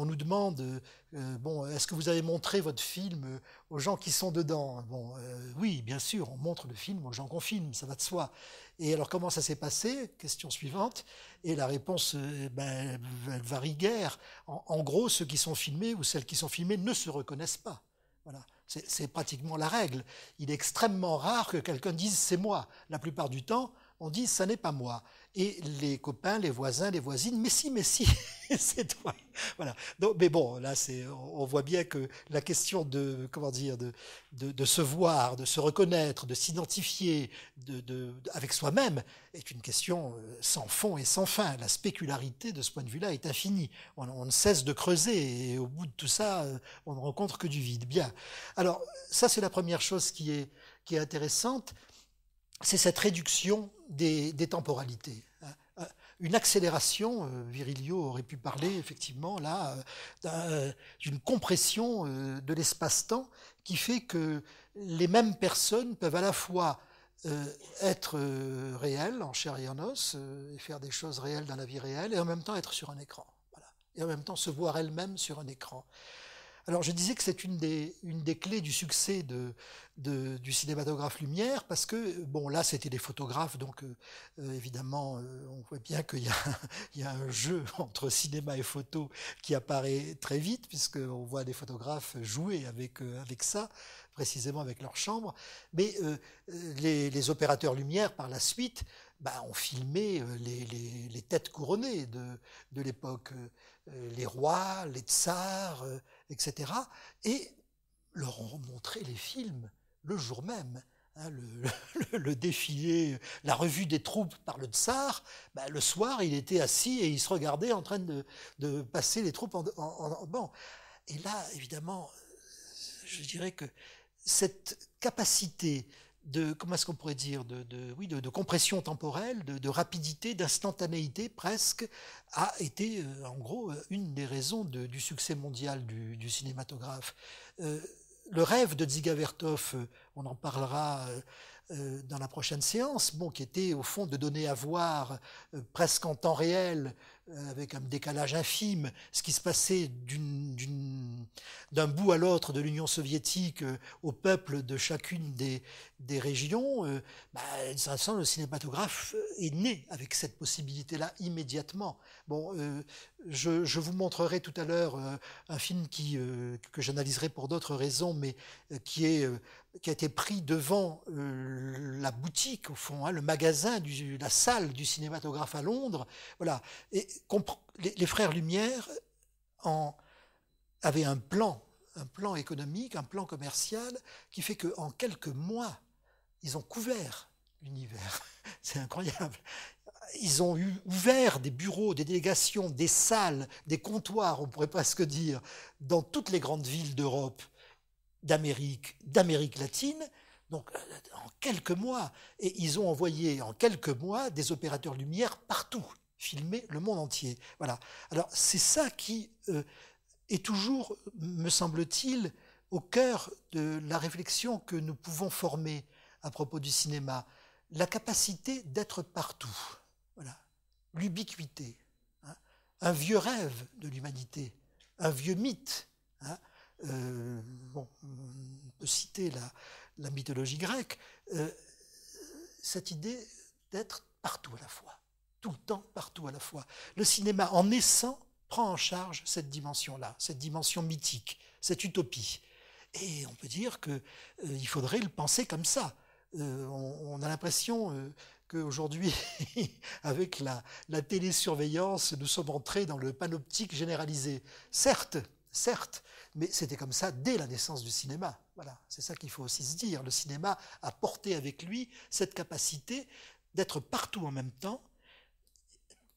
nous demande, euh, bon, est-ce que vous avez montré votre film euh, aux gens qui sont dedans oui, bien sûr, on montre le film aux gens qu'on filme, ça va de soi. Et alors, comment ça s'est passé Question suivante. Et la réponse, ben, elle varie guère. En, gros, ceux qui sont filmés ou celles qui sont filmées ne se reconnaissent pas. Voilà. C'est pratiquement la règle. Il est extrêmement rare que quelqu'un dise c'est moi. La plupart du temps, on dit ça n'est pas moi. Et les copains, les voisins, les voisines, mais si, mais si, c'est toi. Voilà. mais bon, là, c'est, on voit bien que la question de, comment dire, de, se voir, de se reconnaître, de s'identifier de, avec soi-même est une question euh, sans fond et sans fin. La spécularité de ce point de vue-là est infinie. On, ne cesse de creuser et au bout de tout ça, euh, on ne rencontre que du vide. Bien. Alors, ça, c'est la première chose qui est, qui est intéressante c'est cette réduction des, temporalités. Hein. Euh, une accélération, euh, Virilio aurait pu parler effectivement là euh, d'une compression de l'espace-temps qui fait que les mêmes personnes peuvent à la fois être réelles en chair et en os et faire des choses réelles dans la vie réelle et en même temps être sur un écran. Et en même temps se voir elles-mêmes sur un écran. Alors je disais que c'est une des, une des clés du succès du cinématographe Lumière, parce que, bon, là c'était des photographes, donc euh, euh, évidemment euh, on voit bien qu'il y, a, un jeu entre cinéma et photo qui apparaît très vite, puisqu'on voit des photographes jouer avec, avec ça, précisément avec leur chambre. Mais les, opérateurs Lumière, par la suite, bah, ont filmé les, têtes couronnées de, de l'époque, les rois, les tsars, etc. Et leur ont montré les films le jour même. Hein, le, défilé, la revue des troupes par le tsar, bah, le soir, il était assis et il se regardait en train de, passer les troupes en, banc. Et là, évidemment, je dirais que cette capacité de comment est-ce qu'on pourrait dire de, oui de, compression temporelle de, rapidité d'instantanéité presque a été euh, en gros euh, une des raisons du succès mondial du, cinématographe euh, le rêve de Dziga Vertov, on en parlera dans la prochaine séance bon qui était au fond de donner à voir presque en temps réel euh, avec un décalage infime, ce qui se passait d'un bout à l'autre de l'Union soviétique euh, au peuple de chacune des, régions, euh, bah, le cinématographe est né avec cette possibilité-là immédiatement. Bon, je, vous montrerai tout à l'heure un film qui, que j'analyserai pour d'autres raisons, mais qui est qui a été pris devant euh, la boutique, au fond, hein, le magasin, du, la salle du cinématographe à Londres. Voilà. Et les, frères Lumière en, avaient un plan, un plan économique, un plan commercial, qui fait qu'en quelques mois, ils ont couvert l'univers. C'est incroyable. Ils ont ouvert des bureaux, des délégations, des salles, des comptoirs, on pourrait presque dire, dans toutes les grandes villes d'Europe d'Amérique, d'Amérique latine, donc euh, en quelques mois. Et ils ont envoyé en quelques mois des opérateurs lumière partout, filmer le monde entier. Voilà. Alors c'est ça qui euh, est toujours, me semble-t-il, au cœur de la réflexion que nous pouvons former à propos du cinéma, la capacité d'être partout, voilà, l'ubiquité, hein. un vieux rêve de l'humanité, un vieux mythe. Hein. Euh, on peut citer la, mythologie grecque, euh, cette idée d'être partout à la fois, tout le temps, partout à la fois. Le cinéma, en naissant, prend en charge cette dimension-là, cette dimension mythique, cette utopie. Et on peut dire qu'il euh, faudrait le penser comme ça. on, a l'impression qu'aujourd'hui, avec la, la télésurveillance, nous sommes entrés dans le panoptique généralisé. Certes, certes, mais c'était comme ça dès la naissance du cinéma. Voilà, c'est ça qu'il faut aussi se dire. Le cinéma a porté avec lui cette capacité d'être partout en même temps.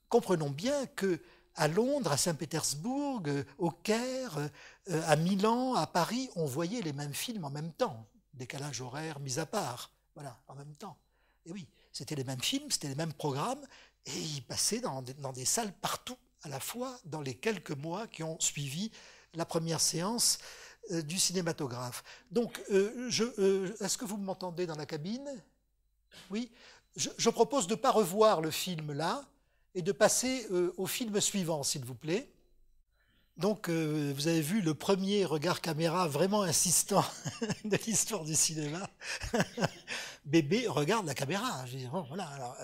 Comprenons bien que à Londres, à Saint-Pétersbourg, euh, au Caire, euh, à Milan, à Paris, on voyait les mêmes films en même temps, décalage horaire mis à part, voilà, en même temps. Et oui, c'était les mêmes films, c'était les mêmes programmes, et ils passaient dans des salles partout à la fois dans les quelques mois qui ont suivi la première séance euh, du cinématographe. Donc, euh, euh, est-ce que vous m'entendez dans la cabine Oui je, propose de ne pas revoir le film là et de passer au film suivant, s'il vous plaît. Donc, vous avez vu le premier regard caméra vraiment insistant de l'histoire du cinéma. Bébé regarde la caméra. Je dis, voilà, alors,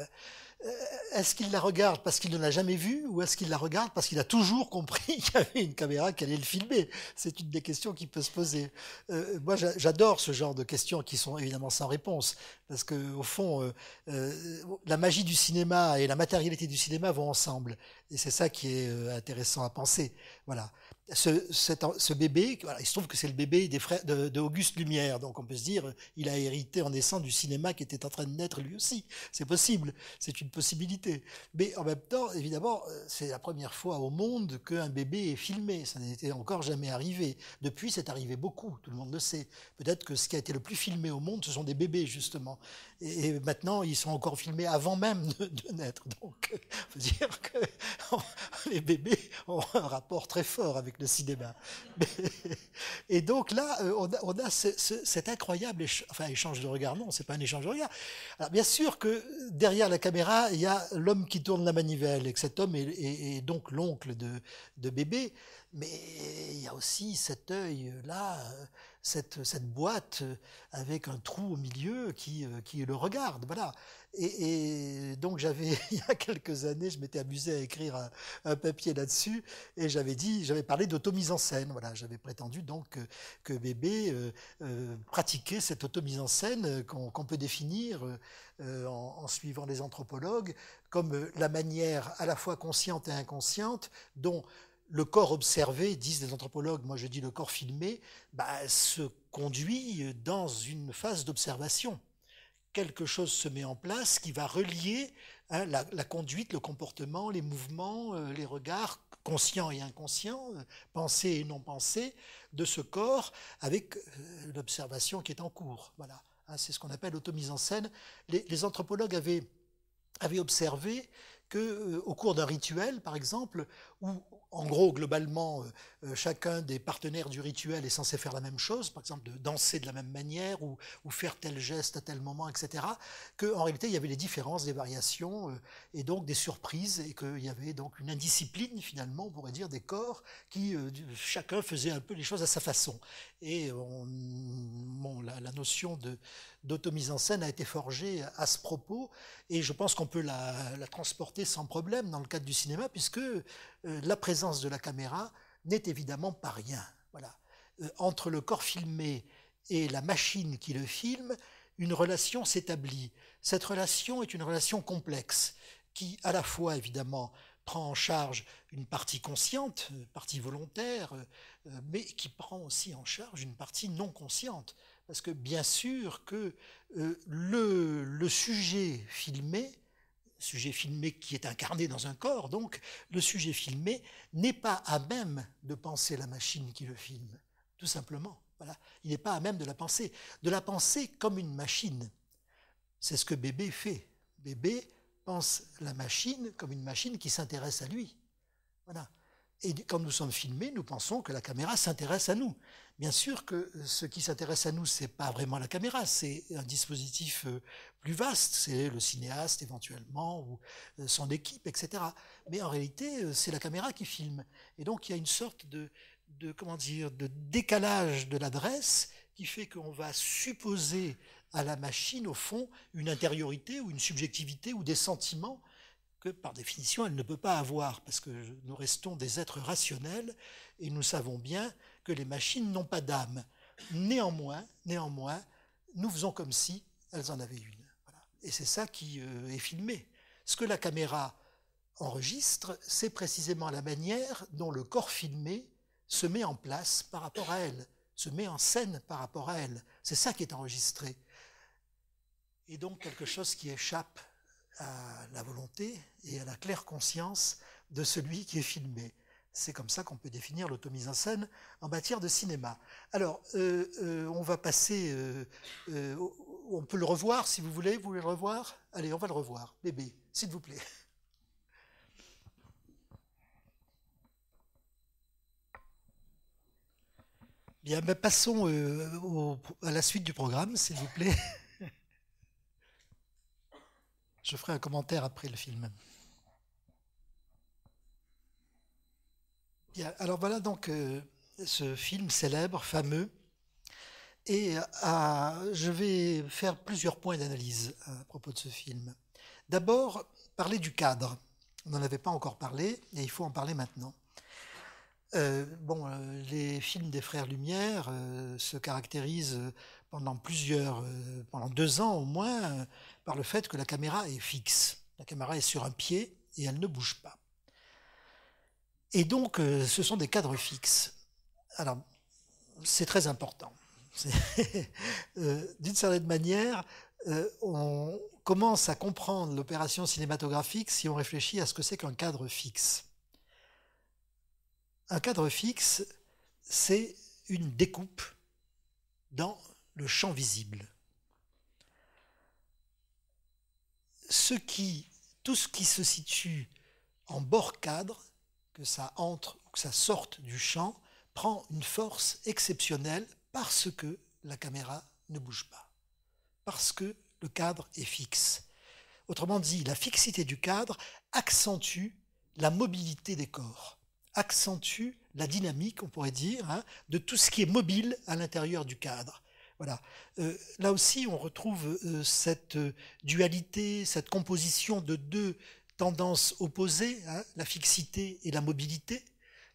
euh, est-ce qu'il la regarde parce qu'il ne l'a jamais vue ou est-ce qu'il la regarde parce qu'il a toujours compris qu'il y avait une caméra qui allait le filmer C'est une des questions qui peut se poser. Euh, moi, j'adore ce genre de questions qui sont évidemment sans réponse parce que au fond, euh, la magie du cinéma et la matérialité du cinéma vont ensemble et c'est ça qui est intéressant à penser. Voilà ce, ce, bébé, il se trouve que c'est le bébé des de, Lumière, donc on peut se dire il a hérité en naissant du cinéma qui était en train de naître lui aussi. C'est possible, c'est une possibilité. Mais en même temps, évidemment, euh, c'est la première fois au monde qu'un bébé est filmé. Ça n'était encore jamais arrivé. Depuis, c'est arrivé beaucoup, tout le monde le sait. Peut-être que ce qui a été le plus filmé au monde, ce sont des bébés, justement. Et, maintenant, ils sont encore filmés avant même de, naître. Donc, on peut dire que les bébés ont un rapport très fort avec de cinéma. et donc là, euh, on a, cet incroyable échange de regard. Non, c'est pas un échange de regard. Alors, bien sûr que derrière la caméra, il y a l'homme qui tourne la manivelle, et que cet homme est, donc l'oncle de, de bébé. Mais il y a aussi cet œil-là euh, euh, cette, boîte euh, avec un trou au milieu qui, euh, le regarde. Voilà. Et, donc j'avais, il y a quelques années, je m'étais amusé à écrire un, papier là-dessus et j'avais dit, j'avais parlé d'automise en scène. Voilà, j'avais prétendu donc que, bébé euh, pratiquait cette automise en scène qu'on peut définir en suivant les anthropologues comme la manière à la fois consciente et inconsciente dont le corps observé, disent les anthropologues, moi je dis le corps filmé, bah, se conduit dans une phase d'observation. Quelque chose se met en place qui va relier hein, la, conduite, le comportement, les mouvements, euh, les regards conscients et inconscients, euh, pensés et non pensés, de ce corps avec euh, l'observation qui est en cours. Voilà, hein, c'est ce qu'on appelle l'automise en scène. Les, anthropologues avaient, observé que, au cours d'un rituel, par exemple, où en gros, globalement, euh, euh, chacun des partenaires du rituel est censé faire la même chose, par exemple de danser de la même manière ou, faire tel geste à tel moment, etc., qu'en réalité, il y avait des différences, des variations euh, et donc des surprises et qu'il y avait donc une indiscipline, finalement, on pourrait dire, des corps qui chacun faisait un peu les choses à sa façon. Et bon, la, notion de, d'automise en scène a été forgée à ce propos, et je pense qu'on peut la, transporter sans problème dans le cadre du cinéma, puisque euh, la présence de la caméra n'est évidemment pas rien. Voilà. Euh, entre le corps filmé et la machine qui le filme, une relation s'établit. Cette relation est une relation complexe qui, à la fois, évidemment, prend en charge une partie consciente, euh, partie volontaire, mais qui prend aussi en charge une partie non consciente. Parce que bien sûr que euh, le, sujet filmé, sujet filmé qui est incarné dans un corps, donc le sujet filmé n'est pas à même de penser la machine qui le filme, tout simplement. Voilà. Il n'est pas à même de la penser, de la penser comme une machine. C'est ce que bébé fait. Bébé pense la machine comme une machine qui s'intéresse à lui. Voilà. Et quand nous sommes filmés, nous pensons que la caméra s'intéresse à nous. Bien sûr que ce qui s'intéresse à nous, ce n'est pas vraiment la caméra, c'est un dispositif euh, plus vaste, c'est le cinéaste éventuellement ou euh, son équipe, etc. Mais en réalité, euh, c'est la caméra qui filme. Et donc il y a une sorte de, comment dire, de décalage de l'adresse qui fait qu'on va supposer à la machine, au fond, une intériorité ou une subjectivité ou des sentiments que par définition elle ne peut pas avoir, parce que nous restons des êtres rationnels et nous savons bien les machines n'ont pas d'âme. Néanmoins, néanmoins, nous faisons comme si elles en avaient une. Et c'est ça qui euh, est filmé. Ce que la caméra enregistre, c'est précisément la manière dont le corps filmé se met en place par rapport à elle, se met en scène par rapport à elle. C'est ça qui est enregistré. Et donc quelque chose qui échappe à la volonté et à la claire conscience de celui qui est filmé. C'est comme ça qu'on peut définir l'automise en scène en matière de cinéma. Alors, euh, euh, on va passer, euh, on peut le revoir si vous voulez, vous voulez le revoir Allez, on va le revoir. Bébé, s'il vous plaît. Bien, ben, passons à la suite du programme, s'il vous plaît. Je ferai un commentaire après le film. alors voilà donc euh, ce film célèbre, fameux, et euh, je vais faire plusieurs points d'analyse euh, à propos de ce film. D'abord, parler du cadre. On n'en avait pas encore parlé, et il faut en parler maintenant. bon, les films des Frères Lumière se caractérisent pendant plusieurs, pendant deux ans au moins, par le fait que la caméra est fixe. La caméra est sur un pied et elle ne bouge pas. Et donc, euh, ce sont des cadres fixes. Alors, c'est très important. Euh, d'une certaine manière, euh, on commence à comprendre l'opération cinématographique si on réfléchit à ce que c'est qu'un cadre fixe. Un cadre fixe, c'est une découpe dans le champ visible. tout ce qui se situe en bord cadre que ça entre ou que ça sorte du champ prend une force exceptionnelle parce que la caméra ne bouge pas, parce que le cadre est fixe. Autrement dit, la fixité du cadre accentue la mobilité des corps, accentue la dynamique, on pourrait dire, hein, de tout ce qui est mobile à l'intérieur du cadre. Voilà. Euh, là aussi, on retrouve euh, cette euh, dualité, cette composition de deux tendance opposée, hein, la fixité et la mobilité,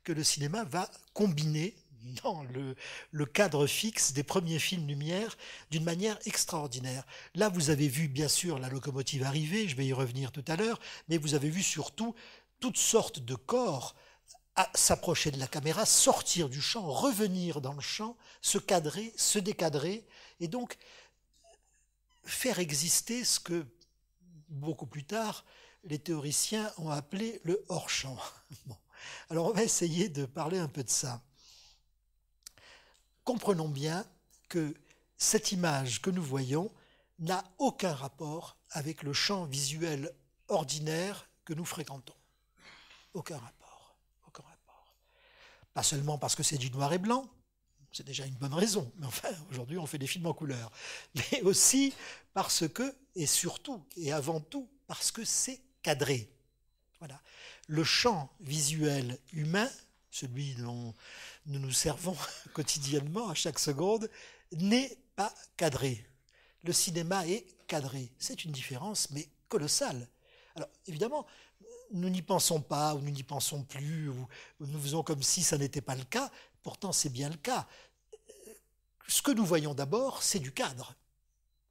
que le cinéma va combiner dans le, le cadre fixe des premiers films Lumière d'une manière extraordinaire. Là, vous avez vu bien sûr la locomotive arriver, je vais y revenir tout à l'heure, mais vous avez vu surtout toutes sortes de corps s'approcher de la caméra, sortir du champ, revenir dans le champ, se cadrer, se décadrer, et donc faire exister ce que, beaucoup plus tard, les théoriciens ont appelé le hors-champ. Alors on va essayer de parler un peu de ça. Comprenons bien que cette image que nous voyons n'a aucun rapport avec le champ visuel ordinaire que nous fréquentons. Aucun rapport. Aucun rapport. Pas seulement parce que c'est du noir et blanc, c'est déjà une bonne raison, mais enfin, aujourd'hui on fait des films en couleur, mais aussi parce que, et surtout, et avant tout, parce que c'est cadré. Voilà. Le champ visuel humain, celui dont nous nous servons quotidiennement à chaque seconde, n'est pas cadré. Le cinéma est cadré. C'est une différence, mais colossale. Alors, évidemment, nous n'y pensons pas, ou nous n'y pensons plus, ou nous faisons comme si ça n'était pas le cas. Pourtant, c'est bien le cas. Ce que nous voyons d'abord, c'est du cadre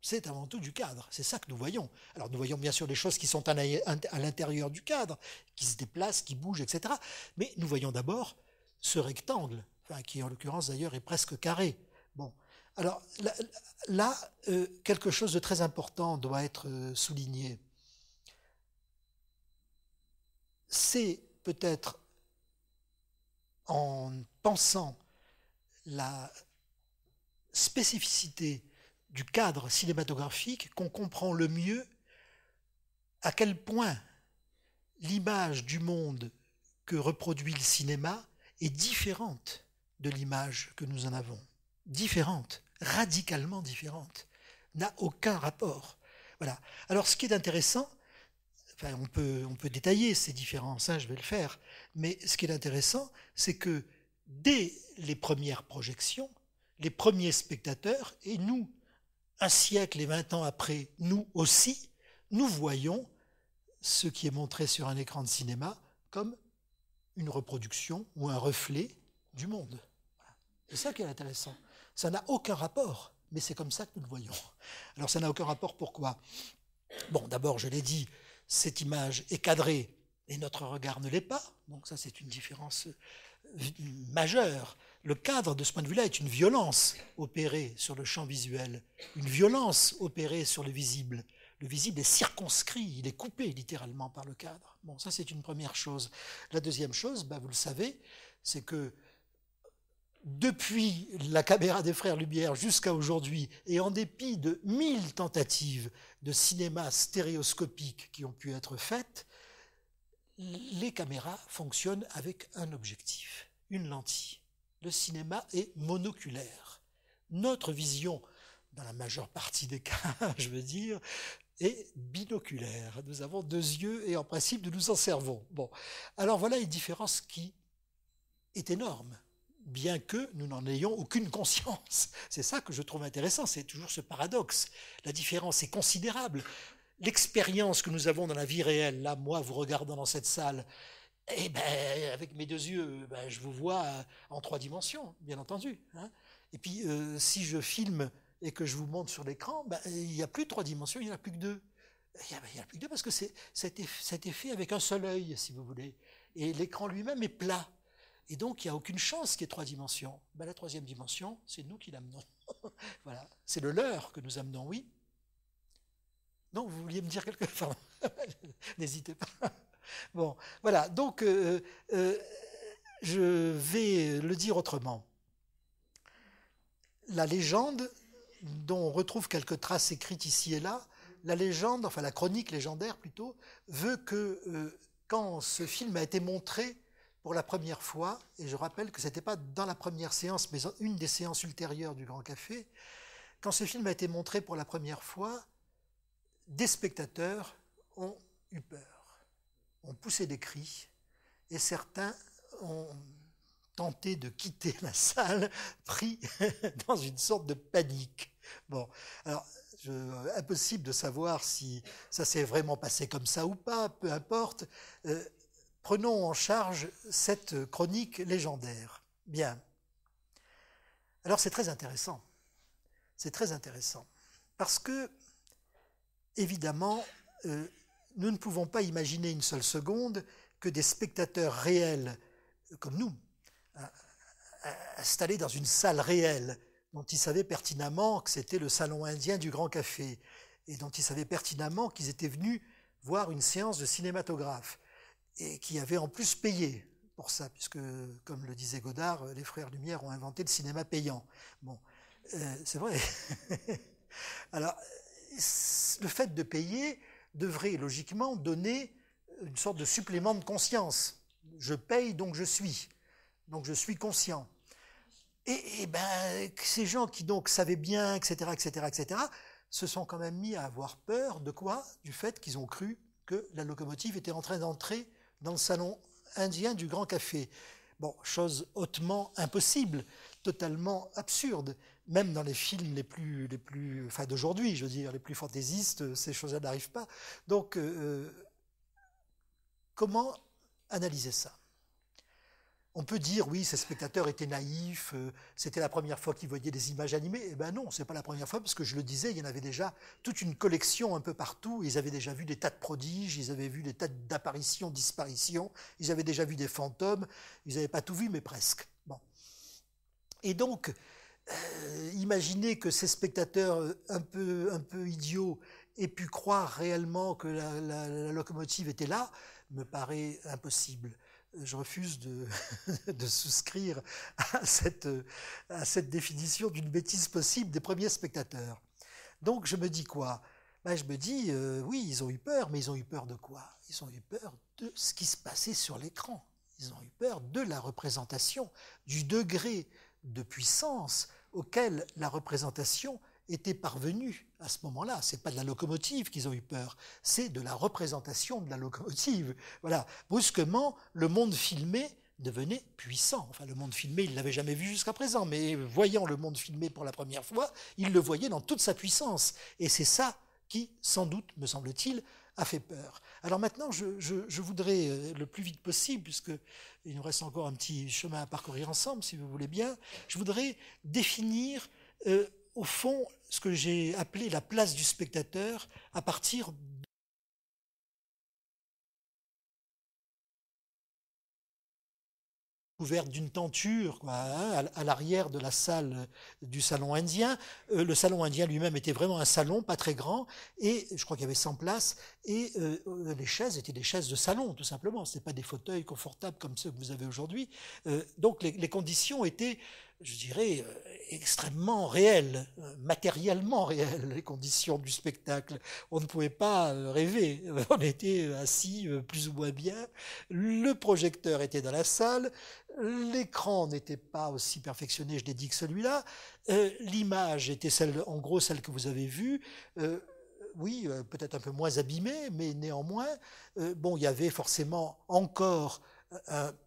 c'est avant tout du cadre. C'est ça que nous voyons. Alors nous voyons bien sûr les choses qui sont à l'intérieur du cadre, qui se déplacent, qui bougent, etc. Mais nous voyons d'abord ce rectangle, qui en l'occurrence d'ailleurs est presque carré. Bon, alors là, euh, quelque chose de très important doit être euh, souligné. C'est peut-être en pensant la spécificité du cadre cinématographique qu'on comprend le mieux à quel point l'image du monde que reproduit le cinéma est différente de l'image que nous en avons. Différente, radicalement différente, n'a aucun rapport. Voilà. Alors ce qui est intéressant, enfin on peut, on peut détailler ces différences, hein, je vais le faire, mais ce qui est intéressant, c'est que dès les premières projections, les premiers spectateurs, et nous, un siècle et vingt ans après, nous aussi, nous voyons ce qui est montré sur un écran de cinéma comme une reproduction ou un reflet du monde. C'est ça qui est intéressant. Ça n'a aucun rapport, mais c'est comme ça que nous le voyons. Alors ça n'a aucun rapport pourquoi Bon, d'abord, je l'ai dit, cette image est cadrée et notre regard ne l'est pas, donc ça c'est une différence euh, majeure le cadre de ce point de vue-là est une violence opérée sur le champ visuel, une violence opérée sur le visible. Le visible est circonscrit, il est coupé littéralement par le cadre. Bon, ça c'est une première chose. La deuxième chose, bah, vous le savez, c'est que depuis la caméra des frères Lumière jusqu'à aujourd'hui, et en dépit de mille tentatives de cinéma stéréoscopique qui ont pu être faites, les caméras fonctionnent avec un objectif, une lentille le cinéma est monoculaire. Notre vision, dans la majeure partie des cas, je veux dire, est binoculaire. Nous avons deux yeux et en principe nous nous en servons. Bon, alors voilà une différence qui est énorme bien que nous n'en ayons aucune conscience. C'est ça que je trouve intéressant, c'est toujours ce paradoxe. La différence est considérable. L'expérience que nous avons dans la vie réelle, là, moi, vous regardant dans cette salle, eh ben, avec mes deux yeux, euh, ben, je vous vois euh, en trois dimensions, bien entendu. Hein. Et puis, euh, si je filme et que je vous montre sur l'écran, ben, il n'y a plus de trois dimensions, il n'y en a plus que deux. Il n'y en a plus que deux parce que c'est a, été, fait avec un seul œil, si vous voulez. Et l'écran lui-même est plat. Et donc, il n'y a aucune chance qu'il y ait trois dimensions. Ben, la troisième dimension, c'est nous qui l'amenons. voilà, c'est le leur que nous amenons, oui. Non, vous vouliez me dire quelque chose N'hésitez pas. Bon, voilà, donc euh, euh, je vais le dire autrement. La légende, dont on retrouve quelques traces écrites ici et là, la légende, enfin la chronique légendaire plutôt, veut que euh, quand ce film a été montré pour la première fois, et je rappelle que ce n'était pas dans la première séance, mais une des séances ultérieures du Grand Café, quand ce film a été montré pour la première fois, des spectateurs ont eu peur ont poussé des cris et certains ont tenté de quitter la salle, pris dans une sorte de panique. Bon, alors, impossible de savoir si ça s'est vraiment passé comme ça ou pas, peu importe. Euh, prenons en charge cette chronique légendaire. Bien. Alors, c'est très intéressant. C'est très intéressant. Parce que, évidemment, euh, nous ne pouvons pas imaginer une seule seconde que des spectateurs réels, comme nous, hein, installés dans une salle réelle, dont ils savaient pertinemment que c'était le salon indien du Grand Café, et dont ils savaient pertinemment qu'ils étaient venus voir une séance de cinématographe, et qui avaient en plus payé pour ça, puisque, comme le disait Godard, euh, les frères Lumière ont inventé le cinéma payant. Bon, euh, c'est vrai. Alors, euh, le fait de payer, devrait logiquement donner une sorte de supplément de conscience. Je paye, donc je suis. Donc je suis conscient. Et, ben, ces gens qui donc savaient bien, etc., etc., etc., se sont quand même mis à avoir peur de quoi Du fait qu'ils ont cru que la locomotive était en train d'entrer dans le salon indien du Grand Café. Bon, chose hautement impossible, totalement absurde même dans les films les plus, les plus, enfin d'aujourd'hui, je veux dire, les plus fantaisistes, euh, ces choses-là n'arrivent pas. Donc, euh, euh, comment analyser ça on peut dire, oui, ces spectateurs étaient naïfs, c'était la première fois qu'ils voyaient des images animées. Eh ben non, c'est pas la première fois, parce que je le disais, il y en avait déjà toute une collection un peu partout. Ils avaient déjà vu des tas de prodiges, ils avaient vu des tas d'apparitions, disparitions, ils avaient déjà vu des fantômes. Ils n'avaient pas tout vu, mais presque. Bon. Et donc, euh, imaginer que ces spectateurs euh, un peu, idiots aient pu croire réellement que la, locomotive était là me paraît impossible. Euh, je refuse de, souscrire à cette, définition d'une bêtise possible des premiers spectateurs. Donc je me dis quoi ben, Je me dis, oui, ils ont eu peur, mais ils ont eu peur de quoi Ils ont eu peur de ce qui se passait sur l'écran. Ils ont eu peur de la représentation, du degré de puissance auquel la représentation était parvenue à ce moment-là. n'est pas de la locomotive qu'ils ont eu peur, c'est de la représentation de la locomotive. Voilà. Brusquement, le monde filmé devenait puissant. Enfin, le monde filmé, il l'avait jamais vu jusqu'à présent, mais voyant le monde filmé pour la première fois, il le voyait dans toute sa puissance. Et c'est ça qui, sans doute, me semble-t-il, a fait peur. Alors maintenant, je, voudrais euh, le plus vite possible, puisque il nous reste encore un petit chemin à parcourir ensemble, si vous voulez bien, je voudrais définir euh, au fond ce que j'ai appelé la place du spectateur à partir couverte d'une tenture hein, à, l'arrière de la salle euh, du salon indien. Euh, le salon indien lui-même était vraiment un salon, pas très grand, et je crois qu'il y avait 100 places, et euh, les chaises étaient des chaises de salon, tout simplement. Ce pas des fauteuils confortables comme ceux que vous avez aujourd'hui. donc les, les, conditions étaient je dirais, euh, extrêmement réelles, euh, matériellement réelles, les conditions du spectacle. On ne pouvait pas euh, rêver. On était assis plus ou moins bien. Le projecteur était dans la salle. L'écran n'était pas aussi perfectionné, je l'ai dit, que celui-là. L'image était celle, en gros, celle que vous avez vue. oui, peut-être un peu moins abîmée, mais néanmoins, bon, il y avait forcément encore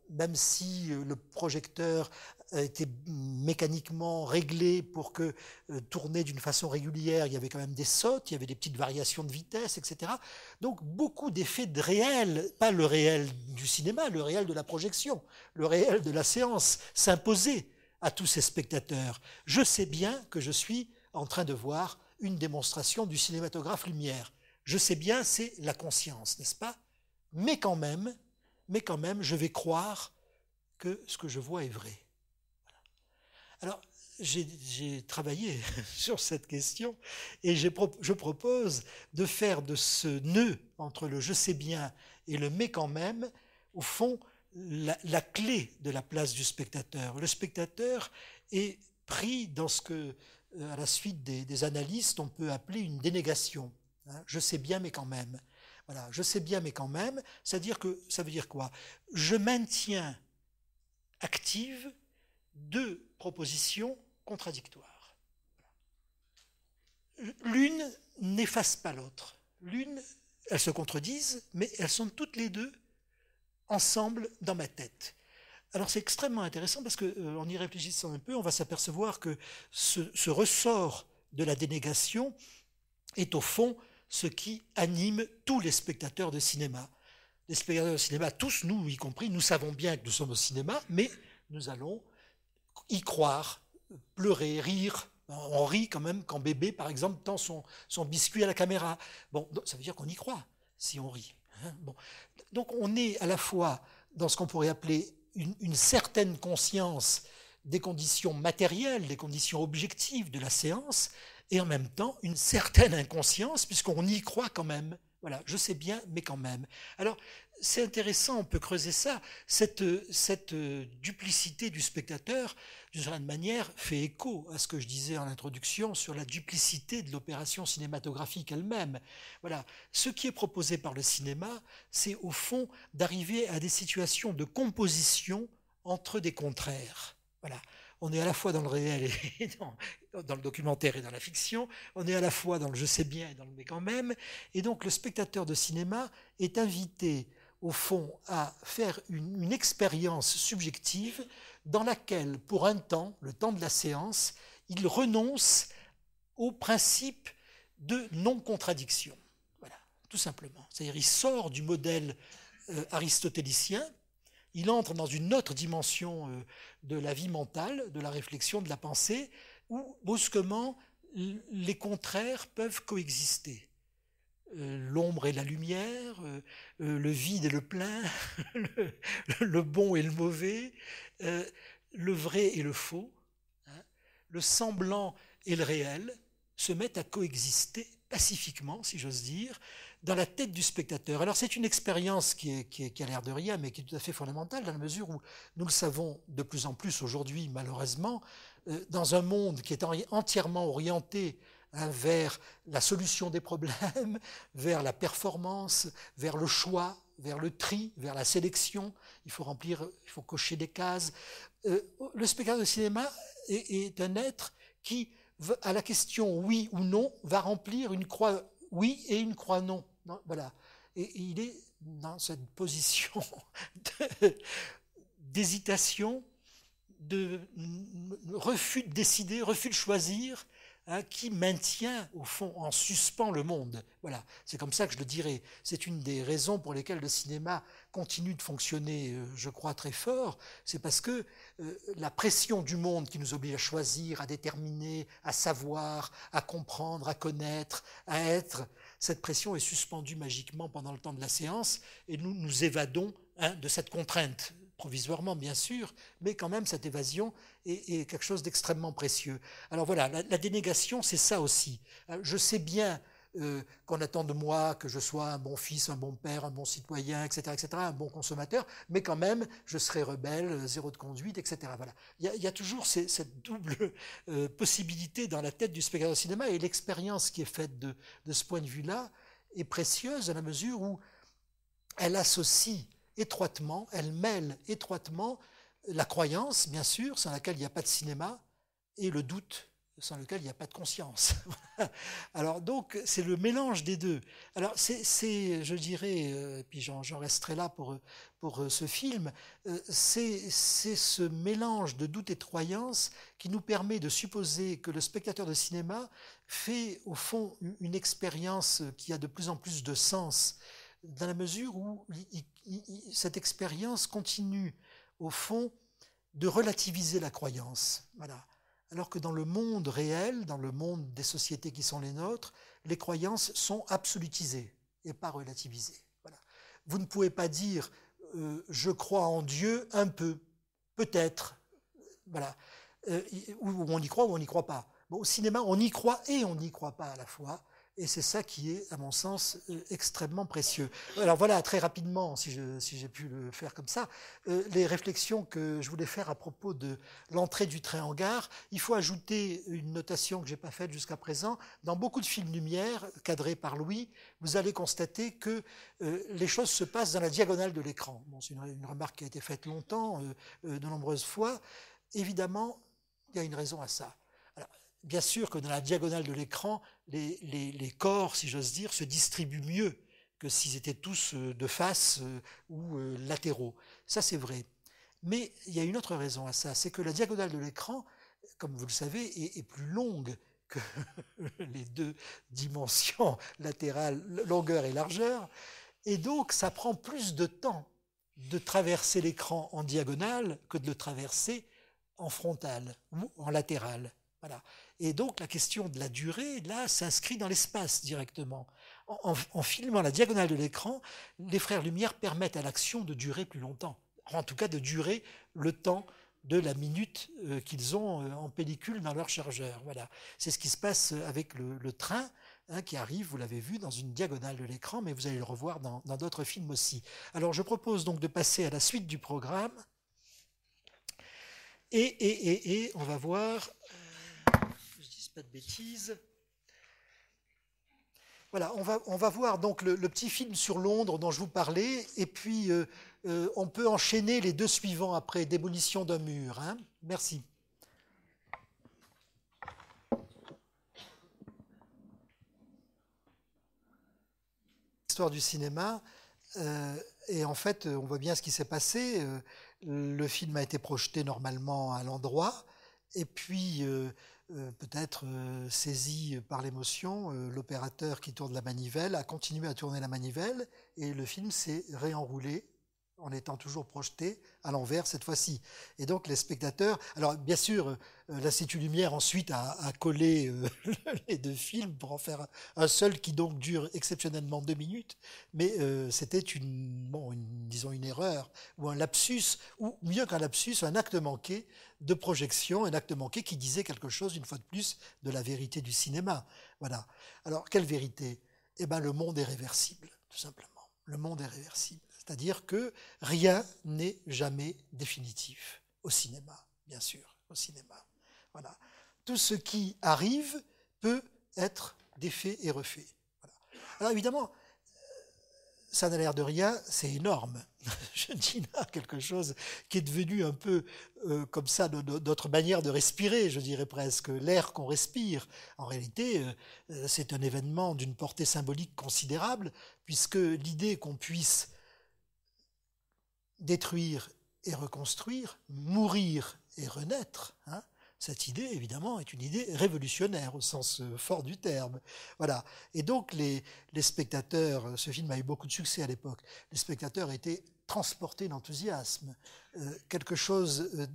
même si le projecteur euh, était mécaniquement réglé pour que euh, tourner d'une façon régulière, il y avait quand même des sautes, il y avait des petites variations de vitesse, etc. Donc beaucoup d'effets de réel, pas le réel du cinéma, le réel de la projection, le réel de la séance, s'imposaient à tous ces spectateurs. Je sais bien que je suis en train de voir une démonstration du cinématographe Lumière. Je sais bien, c'est la conscience, n'est-ce pas Mais quand même, mais quand même, je vais croire que ce que je vois est vrai. Alors, j'ai travaillé sur cette question et je propose de faire de ce nœud entre le je sais bien et le mais quand même, au fond, la, clé de la place du spectateur. Le spectateur est pris dans ce que, euh, à la suite des, analystes, on peut appeler une dénégation. Hein. je sais bien, mais quand même. Voilà, je sais bien, mais quand même. C'est-à-dire que ça veut dire quoi Je maintiens active deux propositions contradictoires. L'une n'efface pas l'autre. L'une, elles se contredisent, mais elles sont toutes les deux ensemble dans ma tête. Alors c'est extrêmement intéressant parce que euh, y réfléchissant un peu, on va s'apercevoir que ce, ce, ressort de la dénégation est au fond ce qui anime tous les spectateurs de cinéma. Les spectateurs de cinéma, tous nous y compris, nous savons bien que nous sommes au cinéma, mais nous allons y croire, pleurer, rire. On rit quand même quand bébé, par exemple, tend son, biscuit à la caméra. Bon, ça veut dire qu'on y croit si on rit. Hein. bon. Donc on est à la fois dans ce qu'on pourrait appeler une, une, certaine conscience des conditions matérielles, des conditions objectives de la séance, et en même temps une certaine inconscience, puisqu'on y croit quand même. Voilà, je sais bien, mais quand même. Alors, c'est intéressant, on peut creuser ça. Cette, cette euh, duplicité du spectateur, d'une certaine manière, fait écho à ce que je disais en introduction sur la duplicité de l'opération cinématographique elle-même. Voilà. Ce qui est proposé par le cinéma, c'est au fond d'arriver à des situations de composition entre des contraires. Voilà. On est à la fois dans le réel et dans, dans, le documentaire et dans la fiction, on est à la fois dans le je sais bien et dans le mais quand même, et donc le spectateur de cinéma est invité au fond, à faire une, expérience subjective dans laquelle, pour un temps, le temps de la séance, il renonce au principe de non-contradiction. Voilà, tout simplement. C'est-à-dire, il sort du modèle euh, aristotélicien, il entre dans une autre dimension euh, de la vie mentale, de la réflexion, de la pensée, où brusquement les contraires peuvent coexister. Euh, l'ombre et la lumière, euh, euh, le vide et le plein, le, bon et le mauvais, le vrai et le faux, hein. le semblant et le réel se mettent à coexister pacifiquement, si j'ose dire, dans la tête du spectateur. Alors c'est une expérience qui, a l'air de rien, mais qui est tout à fait fondamentale, dans la mesure où nous le savons de plus en plus aujourd'hui, malheureusement, dans un monde qui est entièrement orienté Hein, vers la solution des problèmes, vers la performance, vers le choix, vers le tri, vers la sélection. Il faut remplir, il faut cocher des cases. Euh, le spectateur de cinéma est, un être qui, à la question oui ou non, va remplir une croix oui et une croix non. voilà. Et, il est dans cette position d'hésitation, de refus de décider, refus de choisir, Hein, qui maintient au fond en suspens le monde. Voilà, c'est comme ça que je le dirais. C'est une des raisons pour lesquelles le cinéma continue de fonctionner, euh, je crois, très fort. C'est parce que euh, la pression du monde qui nous oblige à choisir, à déterminer, à savoir, à comprendre, à connaître, à être, cette pression est suspendue magiquement pendant le temps de la séance et nous nous évadons hein, de cette contrainte provisoirement bien sûr, mais quand même cette évasion est, quelque chose d'extrêmement précieux. Alors voilà, la, dénégation, c'est ça aussi. Euh, je sais bien euh, qu'on attend de moi que je sois un bon fils, un bon père, un bon citoyen, etc., etc., un bon consommateur, mais quand même, je serai rebelle, zéro de conduite, etc. Voilà. Il y a, toujours cette double euh, possibilité dans la tête du spectateur cinéma, et l'expérience qui est faite de, de ce point de vue-là est précieuse à la mesure où elle associe étroitement, elle mêle étroitement la croyance, bien sûr, sans laquelle il n'y a pas de cinéma, et le doute, sans lequel il n'y a pas de conscience. Alors donc, c'est le mélange des deux. Alors c'est, je dirais, euh, puis j'en, resterai là pour, pour euh, ce film, euh, c'est, ce mélange de doute et de croyance qui nous permet de supposer que le spectateur de cinéma fait au fond une expérience qui a de plus en plus de sens dans la mesure où cette expérience continue, au fond, de relativiser la croyance. Voilà. Alors que dans le monde réel, dans le monde des sociétés qui sont les nôtres, les croyances sont absolutisées et pas relativisées. Voilà. Vous ne pouvez pas dire euh, je crois en Dieu un peu, peut-être. Voilà. Euh, ou, on y croit ou on n'y croit pas. au cinéma, on y croit et on n'y croit pas à la fois. Et c'est ça qui est, à mon sens, euh, extrêmement précieux. Alors voilà, très rapidement, si, j'ai pu le faire comme ça, euh, les réflexions que je voulais faire à propos de l'entrée du train en gare. Il faut ajouter une notation que je n'ai pas faite jusqu'à présent. Dans beaucoup de films lumière, cadrés par Louis, vous allez constater que euh, les choses se passent dans la diagonale de l'écran. c'est une, remarque qui a été faite longtemps, de nombreuses fois. Évidemment, il y a une raison à ça bien sûr que dans la diagonale de l'écran, les, corps, si j'ose dire, se distribuent mieux que s'ils étaient tous euh, de face euh, ou euh, latéraux. Ça, c'est vrai. Mais il y a une autre raison à ça, c'est que la diagonale de l'écran, comme vous le savez, est, est plus longue que les deux dimensions latérales, longueur et largeur. Et donc, ça prend plus de temps de traverser l'écran en diagonale que de le traverser en frontale ou en latérale. Voilà. Et donc la question de la durée, là, s'inscrit dans l'espace directement. En, filmant la diagonale de l'écran, les frères Lumière permettent à l'action de durer plus longtemps, en tout cas de durer le temps de la minute euh, qu'ils ont euh, en pellicule dans leur chargeur. Voilà. C'est ce qui se passe euh, avec le, train. Hein, qui arrive, vous l'avez vu, dans une diagonale de l'écran, mais vous allez le revoir dans d'autres films aussi. Alors je propose donc de passer à la suite du programme. Et, et, et, et on va voir bêtises. Voilà, on va, on va voir donc le, petit film sur Londres dont je vous parlais, et puis euh, euh, on peut enchaîner les deux suivants après Démolition d'un mur. Hein Merci. Histoire du cinéma. Euh, et en fait, on voit bien ce qui s'est passé. le film a été projeté normalement à l'endroit, et puis euh, peut-être euh, saisi par l'émotion, euh, l'opérateur qui tourne la manivelle a continué à tourner la manivelle et le film s'est réenroulé en étant toujours projeté à l'envers cette fois-ci. Et donc les spectateurs, alors bien sûr, l'Institut Lumière ensuite a, collé les deux films pour en faire un seul qui donc dure exceptionnellement deux minutes, mais c'était disons une erreur ou un lapsus, ou mieux qu'un lapsus, un acte manqué de projection, un acte manqué qui disait quelque chose, une fois de plus, de la vérité du cinéma. Voilà. Alors, quelle vérité Eh bien, le monde est réversible, tout simplement. Le monde est réversible. C'est-à-dire que rien n'est jamais définitif au cinéma, bien sûr, au cinéma. Voilà. Tout ce qui arrive peut être défait et refait. Alors évidemment, euh, ça n'a l'air de rien, c'est énorme. je dis là quelque chose qui est devenu un peu euh, comme ça notre manière de respirer, je dirais presque, l'air qu'on respire. En réalité, euh, euh, c'est un événement d'une portée symbolique considérable, puisque l'idée qu'on puisse détruire et reconstruire, mourir et renaître, hein, cette idée, évidemment, est une idée révolutionnaire au sens fort du terme. Voilà. Et donc, les spectateurs, ce film a eu beaucoup de succès à l'époque, les spectateurs étaient transporter l'enthousiasme, euh, quelque chose euh,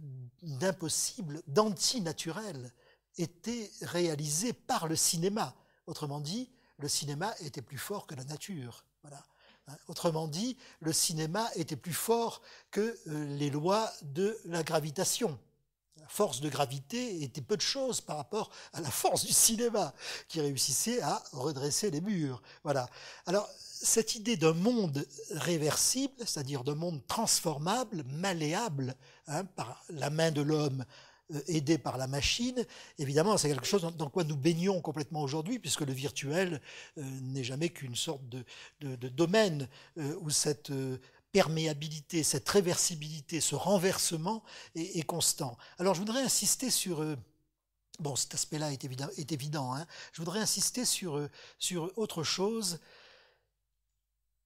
d'impossible, d'antinaturel, était réalisé par le cinéma. Autrement dit, le cinéma était plus fort que la nature. Voilà. Hein, autrement dit, le cinéma était plus fort que euh, les lois de la gravitation force de gravité était peu de chose par rapport à la force du cinéma, qui réussissait à redresser les murs. Voilà. Alors, cette idée d'un monde réversible, c'est-à-dire d'un monde transformable, malléable, hein, par la main de l'homme, euh, aidé par la machine, évidemment, c'est quelque chose dans, quoi nous baignons complètement aujourd'hui, puisque le virtuel euh, n'est jamais qu'une sorte de, domaine euh, où cette perméabilité, cette réversibilité, ce renversement est, constant. Alors je voudrais insister sur... Euh, bon, cet aspect-là est évident. Hein. je voudrais insister sur, euh, sur autre chose.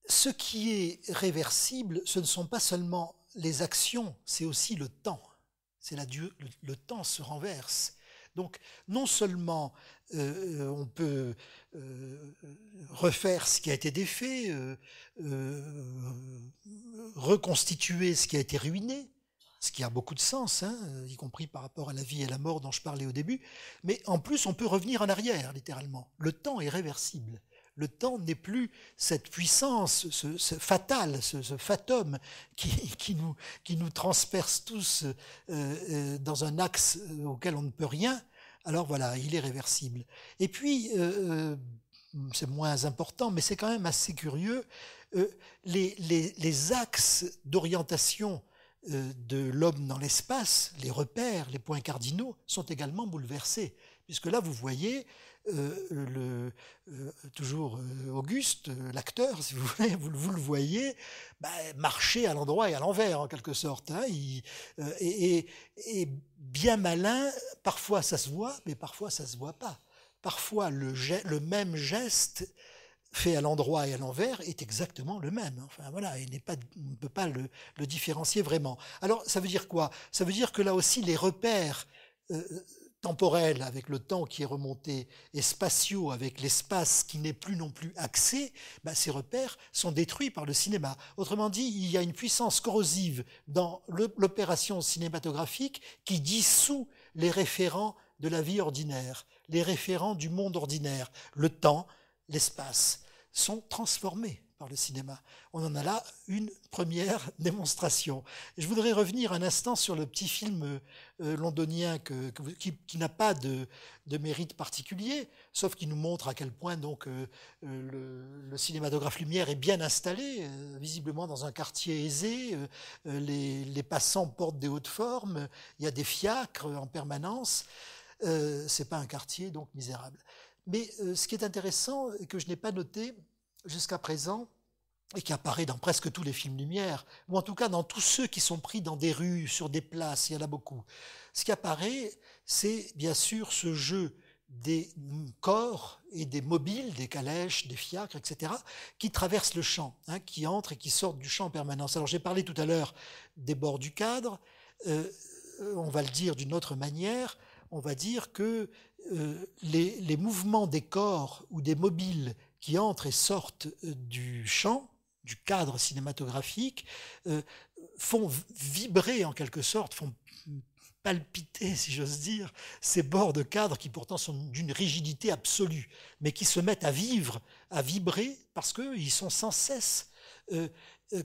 Ce qui est réversible, ce ne sont pas seulement les actions, c'est aussi le temps. C'est dieu le temps se renverse. Donc non seulement euh, euh, on peut euh, refaire ce qui a été défait, reconstituer ce qui a été ruiné, ce qui a beaucoup de sens, hein, y compris par rapport à la vie et la mort dont je parlais au début, mais en plus on peut revenir en arrière, littéralement. Le temps est réversible le temps n'est plus cette puissance ce, ce fatale, ce, ce fatum qui, nous, transperce tous dans un axe auquel on ne peut rien alors voilà, il est réversible. Et puis, euh, euh, c'est moins important, mais c'est quand même assez curieux, euh, les, axes d'orientation de l'homme dans l'espace, les repères, les points cardinaux, sont également bouleversés. Puisque là, vous voyez, euh, le, euh, toujours euh, Auguste, l'acteur, si vous voulez, vous, le voyez, bah, marcher à l'endroit et à l'envers, en quelque sorte. Hein. il, et, bien malin, parfois ça se voit, mais parfois ça se voit pas. Parfois le, le même geste fait à l'endroit et à l'envers est exactement le même. Enfin voilà, il pas, on ne peut pas le, différencier vraiment. Alors ça veut dire quoi Ça veut dire que là aussi les repères temporel avec le temps qui est remonté et spatiaux avec l'espace qui n'est plus non plus axé, bah, ces repères sont détruits par le cinéma. Autrement dit, il y a une puissance corrosive dans l'opération cinématographique qui dissout les référents de la vie ordinaire, les référents du monde ordinaire. Le temps, l'espace sont transformés par le cinéma. On en a là une première démonstration. Je voudrais revenir un instant sur le petit film euh, londonien qui, n'a pas de, mérite particulier, sauf qu'il nous montre à quel point donc euh, euh, le, cinématographe Lumière est bien installé, visiblement dans un quartier aisé. Les, passants portent des hautes formes. Il y a des fiacres en permanence. C'est pas un quartier donc misérable. Mais ce qui est intéressant et que je n'ai pas noté, jusqu'à présent, et qui apparaît dans presque tous les films Lumière, ou en tout cas dans tous ceux qui sont pris dans des rues, sur des places, il y en a beaucoup. Ce qui apparaît, c'est bien sûr ce jeu des corps et des mobiles, des calèches, des fiacres, etc., qui traversent le champ, hein, qui entrent et qui sortent du champ en permanence. Alors j'ai parlé tout à l'heure des bords du cadre, euh, euh, on va le dire d'une autre manière, on va dire que euh, les mouvements des corps ou des mobiles qui entrent et sortent euh, du champ, du cadre cinématographique, euh, font vibrer en quelque sorte, font palpiter, si j'ose dire, ces bords de cadre qui pourtant sont d'une rigidité absolue, mais qui se mettent à vivre, à vibrer, parce qu'ils sont sans cesse, euh,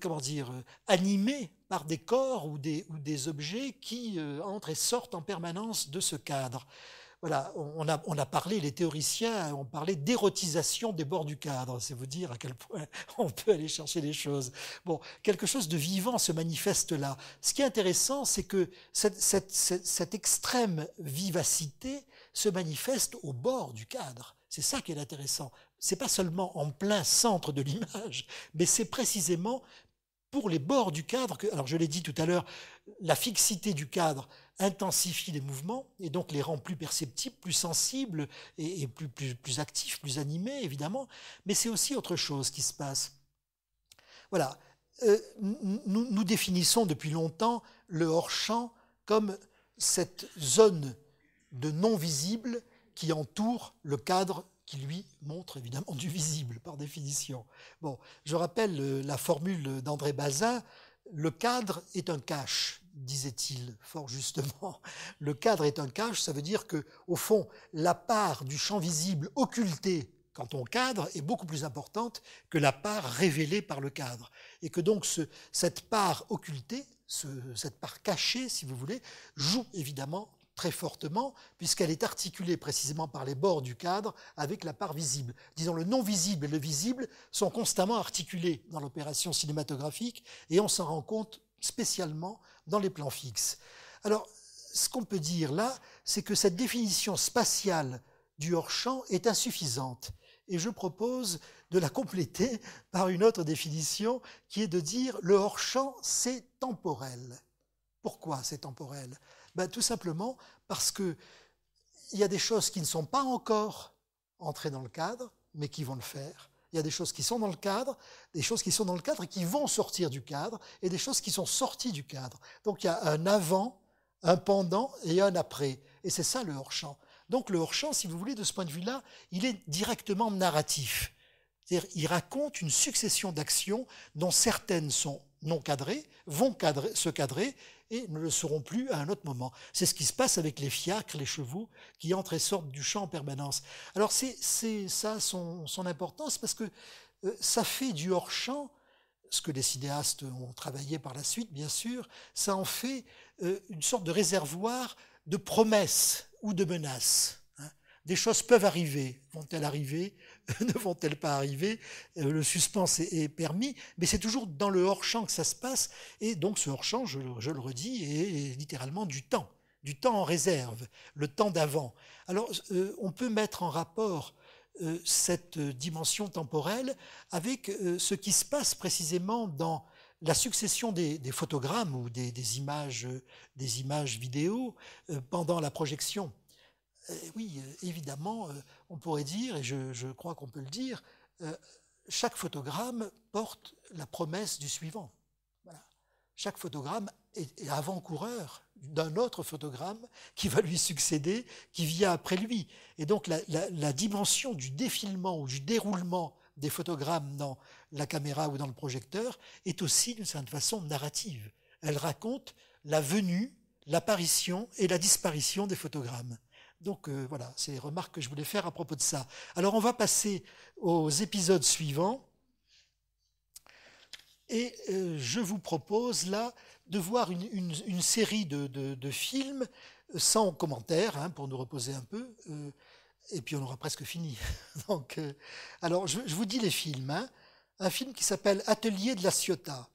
comment dire, animés par des corps ou des objets qui entrent et sortent en permanence de ce cadre voilà, on a, on a, parlé, les théoriciens ont parlé d'érotisation des bords du cadre. C'est vous dire à quel point on peut aller chercher les choses. Bon, quelque chose de vivant se manifeste là. Ce qui est intéressant, c'est que cette, cette, cette, cette, extrême vivacité se manifeste au bord du cadre. C'est ça qui est intéressant. C'est pas seulement en plein centre de l'image, mais c'est précisément pour les bords du cadre que, alors je l'ai dit tout à l'heure, la fixité du cadre, intensifie les mouvements et donc les rend plus perceptibles, plus sensibles et, plus, plus, plus actifs, plus animés, évidemment. Mais c'est aussi autre chose qui se passe. Voilà. Euh, nous, nous, définissons depuis longtemps le hors-champ comme cette zone de non-visible qui entoure le cadre qui lui montre évidemment du visible par définition. Bon, je rappelle euh, la formule d'André Bazin, le cadre est un cache disait-il fort justement, le cadre est un cache, ça veut dire que, au fond, la part du champ visible occulté quand on cadre est beaucoup plus importante que la part révélée par le cadre. Et que donc cette part occultée, cette part cachée, si vous voulez, joue évidemment très fortement, puisqu'elle est articulée précisément par les bords du cadre avec la part visible. Disons, le non visible et le visible sont constamment articulés dans l'opération cinématographique, et on s'en rend compte spécialement dans les plans fixes. Alors, ce qu'on peut dire là, c'est que cette définition spatiale du hors-champ est insuffisante. Et je propose de la compléter par une autre définition qui est de dire le hors-champ, c'est temporel. Pourquoi c'est temporel ben, Tout simplement parce qu'il y a des choses qui ne sont pas encore entrées dans le cadre, mais qui vont le faire. Il y a des choses qui sont dans le cadre, des choses qui sont dans le cadre et qui vont sortir du cadre, et des choses qui sont sorties du cadre. Donc il y a un avant, un pendant et un après. Et c'est ça le hors-champ. Donc le hors-champ, si vous voulez, de ce point de vue-là, il est directement narratif. C'est-à-dire, il raconte une succession d'actions dont certaines sont non cadrées, vont cadrer, se cadrer, et ne le seront plus à un autre moment. C'est ce qui se passe avec les fiacres, les chevaux, qui entrent et sortent du champ en permanence. Alors c'est ça son, importance, parce que euh, ça fait du hors-champ, ce que les cinéastes ont travaillé par la suite, bien sûr, ça en fait euh, une sorte de réservoir de promesses ou de menaces. Hein. Des choses peuvent arriver. Vont-elles arriver ne vont-elles pas arriver euh, Le suspense est, permis, mais c'est toujours dans le hors-champ que ça se passe. Et donc ce hors-champ, je, le redis, est littéralement du temps, du temps en réserve, le temps d'avant. Alors euh, on peut mettre en rapport euh, cette dimension temporelle avec ce qui se passe précisément dans la succession des, photogrammes ou des, images, des images vidéo pendant la projection. oui, évidemment, on pourrait dire, et je, crois qu'on peut le dire, euh, chaque photogramme porte la promesse du suivant. Chaque photogramme est, avant-coureur d'un autre photogramme qui va lui succéder, qui vient après lui. Et donc la, la dimension du défilement ou du déroulement des photogrammes dans la caméra ou dans le projecteur est aussi d'une certaine façon narrative. Elle raconte la venue, l'apparition et la disparition des photogrammes. Donc euh, voilà, c'est les remarques que je voulais faire à propos de ça. Alors on va passer aux épisodes suivants. Et euh, je vous propose là de voir une, série de, films sans commentaires hein, pour nous reposer un peu. Euh, et puis on aura presque fini. Donc, alors je, vous dis les films. Hein. Un film qui s'appelle Atelier de la Ciotat.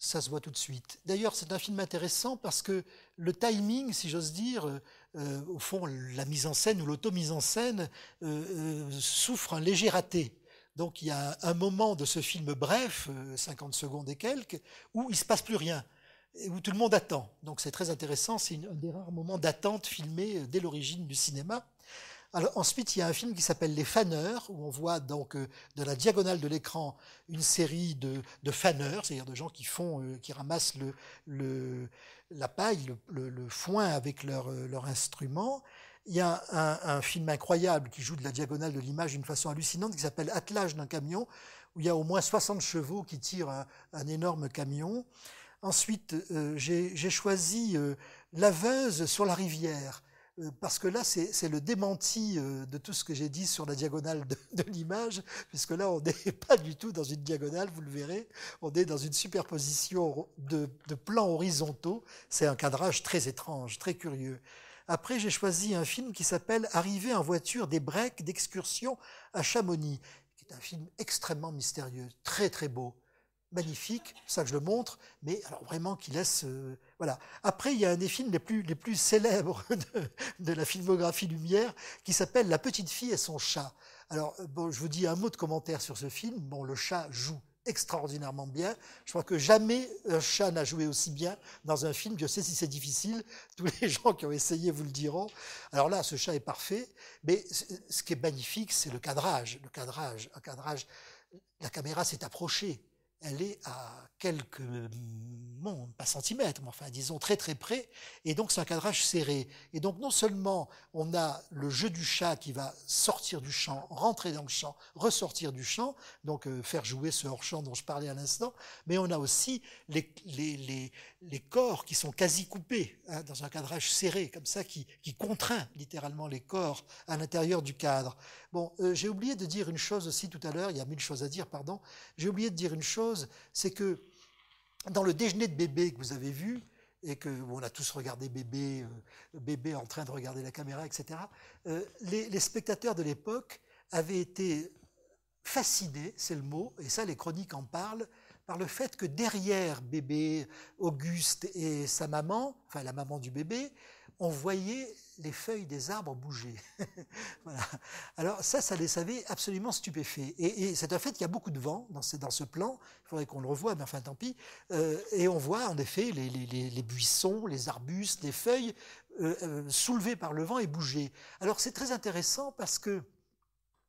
Ça se voit tout de suite. D'ailleurs, c'est un film intéressant parce que le timing, si j'ose dire, euh, au fond, la mise en scène ou l'auto-mise en scène euh, euh, souffre un léger raté. Donc il y a un moment de ce film bref, 50 secondes et quelques, où il ne se passe plus rien, où tout le monde attend. Donc c'est très intéressant, c'est un des rares moments d'attente filmés dès l'origine du cinéma. ensuite, il y a un film qui s'appelle Les Faneurs, où on voit donc de la diagonale de l'écran une série de, faneurs, c'est-à-dire de gens qui font, qui ramassent le, la paille, le, foin avec euh, leur, instrument. Il y a un, film incroyable qui joue de la diagonale de l'image d'une façon hallucinante qui s'appelle Attelage d'un camion, où il y a au moins 60 chevaux qui tirent un, énorme camion. Ensuite, euh, j'ai choisi euh, Laveuse sur la rivière euh, parce que là, c'est le démenti euh, de tout ce que j'ai dit sur la diagonale de, l'image, puisque là, on n'est pas du tout dans une diagonale, vous le verrez, on est dans une superposition de, de plans horizontaux. C'est un cadrage très étrange, très curieux. Après, j'ai choisi un film qui s'appelle Arrivée en voiture des breaks d'excursion à Chamonix, qui est un film extrêmement mystérieux, très très beau magnifique, ça que je le montre, mais alors vraiment qui laisse... Euh, voilà. Après, il y a un des films les plus, les plus célèbres de, la filmographie Lumière qui s'appelle La petite fille et son chat. Alors, euh, bon, je vous dis un mot de commentaire sur ce film. Bon, le chat joue extraordinairement bien. Je crois que jamais un chat n'a joué aussi bien dans un film. Je sais si c'est difficile, tous les gens qui ont essayé vous le diront. Alors là, ce chat est parfait, mais ce qui est magnifique, c'est le cadrage. Le cadrage, un cadrage. La caméra s'est approchée elle est à quelques, bon, hmm, pas centimètres, enfin, disons très très près, et donc c'est un cadrage serré. Et donc non seulement on a le jeu du chat qui va sortir du champ, rentrer dans le champ, ressortir du champ, donc euh, faire jouer ce hors-champ dont je parlais à l'instant, mais on a aussi les, les, corps qui sont quasi coupés, hein, dans un cadrage serré, comme ça, qui, qui contraint littéralement les corps à l'intérieur du cadre. Bon, euh, j'ai oublié de dire une chose aussi tout à l'heure, il y a mille choses à dire, pardon. J'ai oublié de dire une chose, c'est que dans le déjeuner de bébé que vous avez vu, et que on a tous regardé bébé, euh, bébé en train de regarder la caméra, etc., euh, les, les spectateurs de l'époque avaient été fascinés, c'est le mot, et ça les chroniques en parlent, par le fait que derrière bébé Auguste et sa maman, enfin la maman du bébé, on voyait les feuilles des arbres bouger. Alors ça, ça les savait absolument stupéfaits. Et, c'est un fait qu'il y a beaucoup de vent dans ce, plan, il faudrait qu'on le revoie, mais enfin tant pis. Euh, et on voit en effet les, buissons, les arbustes, les feuilles euh, euh, soulevées par le vent et bouger. Alors c'est très intéressant parce que,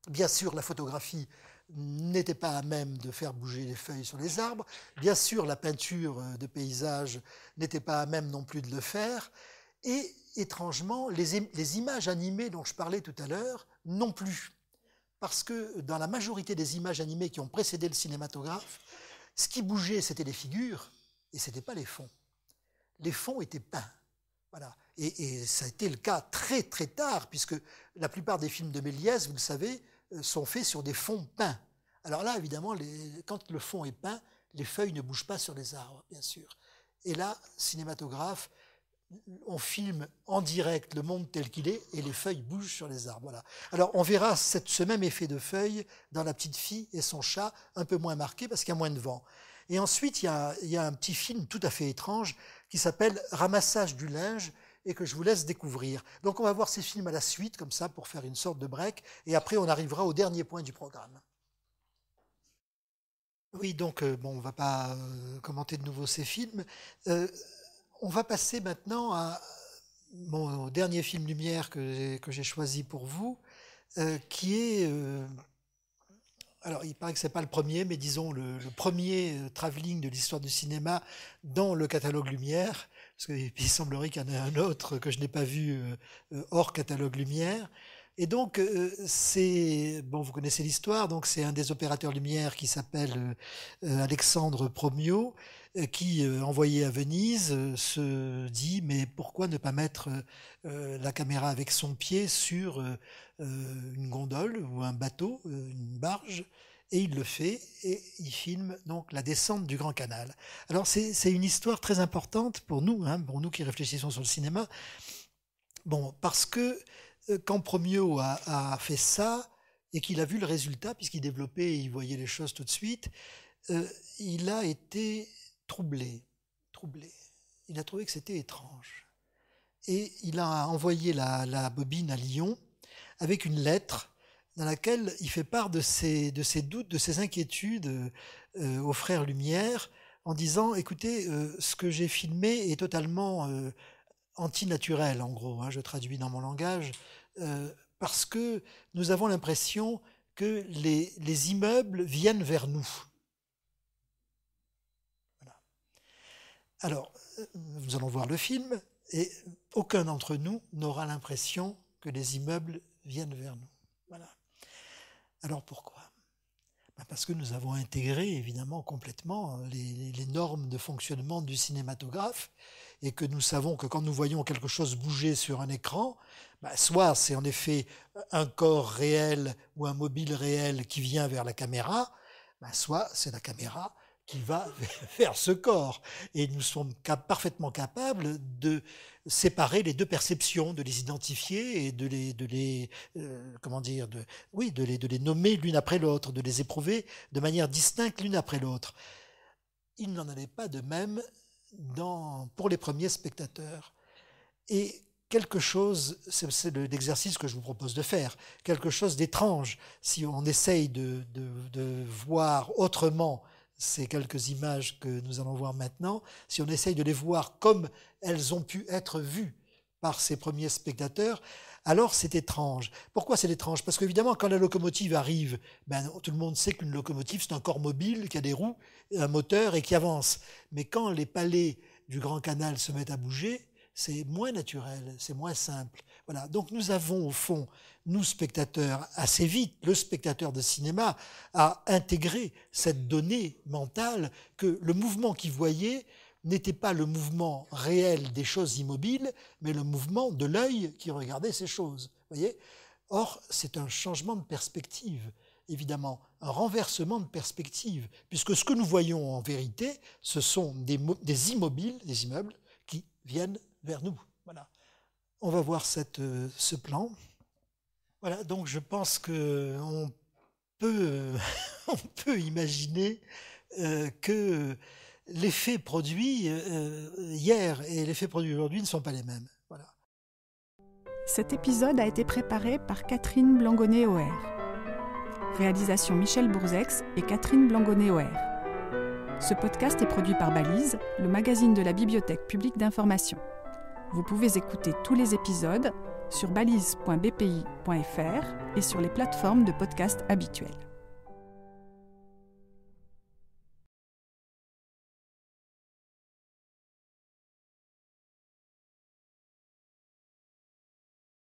bien sûr, la photographie n'était pas à même de faire bouger les feuilles sur les arbres. Bien sûr, la peinture de paysage n'était pas à même non plus de le faire. Et étrangement, les, images animées dont je parlais tout à l'heure, non plus. Parce que dans la majorité des images animées qui ont précédé le cinématographe, ce qui bougeait, c'était les figures, et ce pas les fonds. Les fonds étaient peints. Voilà. Et, ça a été le cas très très tard, puisque la plupart des films de Méliès, vous le savez, euh, sont faits sur des fonds peints. Alors là, évidemment, quand le fond est peint, les feuilles ne bougent pas sur les arbres, bien sûr. Et là, cinématographe, on filme en direct le monde tel qu'il est et les feuilles bougent sur les arbres. Voilà. Alors on verra cette, ce même effet de feuilles dans La petite fille et son chat, un peu moins marqué parce qu'il y a moins de vent. Et ensuite, il y, a, un petit film tout à fait étrange qui s'appelle Ramassage du linge et que je vous laisse découvrir. Donc on va voir ces films à la suite, comme ça, pour faire une sorte de break, et après on arrivera au dernier point du programme. Oui, donc, euh, bon, on ne va pas euh, commenter de nouveau ces films. Euh, on va passer maintenant à mon dernier film lumière que, j'ai choisi pour vous, euh, qui est... Euh, alors, il paraît que ce n'est pas le premier, mais disons le, premier euh, travelling de l'histoire du cinéma dans le catalogue Lumière, parce qu'il semblerait qu'il y en ait un autre que je n'ai pas vu hors catalogue Lumière. Et donc, c'est bon, vous connaissez l'histoire. Donc, c'est un des opérateurs lumière qui s'appelle Alexandre Promio, euh, qui, euh, envoyé à Venise, euh, se dit mais pourquoi ne pas mettre la caméra avec son pied sur une gondole ou un bateau, une barge et il le fait, et il filme donc la descente du Grand Canal. Alors c'est une histoire très importante pour nous, hein, pour nous qui réfléchissons sur le cinéma, bon, parce que quand Promio a, fait ça, et qu'il a vu le résultat, puisqu'il développait il voyait les choses tout de suite, il a été troublé, troublé. Il a trouvé que c'était étrange. Et il a envoyé la, bobine à Lyon avec une lettre dans laquelle il fait part de ses, doutes, de ses inquiétudes euh, euh, aux frères Lumière, en disant, écoutez, euh, ce que j'ai filmé est totalement antinaturel, en gros, hein, je traduis dans mon langage, parce que nous avons l'impression que les immeubles viennent vers nous. Alors, euh, nous allons voir le film, et aucun d'entre nous n'aura l'impression que les immeubles viennent vers nous. Alors pourquoi ben, Parce que nous avons intégré évidemment complètement les, normes de fonctionnement du cinématographe et que nous savons que quand nous voyons quelque chose bouger sur un écran, ben, soit c'est en effet un corps réel ou un mobile réel qui vient vers la caméra, ben, soit c'est la caméra qui va faire ce corps. Et nous sommes parfaitement capables de séparer les deux perceptions, de les identifier et de les, de les euh, comment dire, de, oui, de les, de les nommer l'une après l'autre, de les éprouver de manière distincte l'une après l'autre. Il n'en allait pas de même dans, pour les premiers spectateurs. Et quelque chose, c'est l'exercice que je vous propose de faire, quelque chose d'étrange si on essaye de, de voir autrement ces quelques images que nous allons voir maintenant, si on essaye de les voir comme elles ont pu être vues par ces premiers spectateurs, alors c'est étrange. Pourquoi c'est étrange Parce qu'évidemment, quand la locomotive arrive, ben, tout le monde sait qu'une locomotive, c'est un corps mobile qui a des roues, un moteur et qui avance. Mais quand les palais du Grand Canal se mettent à bouger, c'est moins naturel, c'est moins simple. Donc nous avons au fond, nous spectateurs, assez vite, le spectateur de cinéma a intégré cette donnée mentale que le mouvement qu'il voyait n'était pas le mouvement réel des choses immobiles, mais le mouvement de l'œil qui regardait ces choses. Voyez Or, c'est un changement de perspective, évidemment, un renversement de perspective, puisque ce que nous voyons en vérité, ce sont des, des immobiles, des immeubles, qui viennent vers nous. Voilà on va voir euh, ce plan. Voilà, donc je pense qu'on peut, euh, on peut imaginer euh, que l'effet produit hier et l'effet produit aujourd'hui ne sont pas les mêmes. Voilà. Cet épisode a été préparé par Catherine Blangonnet-Oer. Réalisation Michel Bourzex et Catherine Blangonnet-Oer. Ce podcast est produit par Balise, le magazine de la Bibliothèque publique d'information. Vous pouvez écouter tous les épisodes sur balise.bpi.fr et sur les plateformes de podcast habituelles.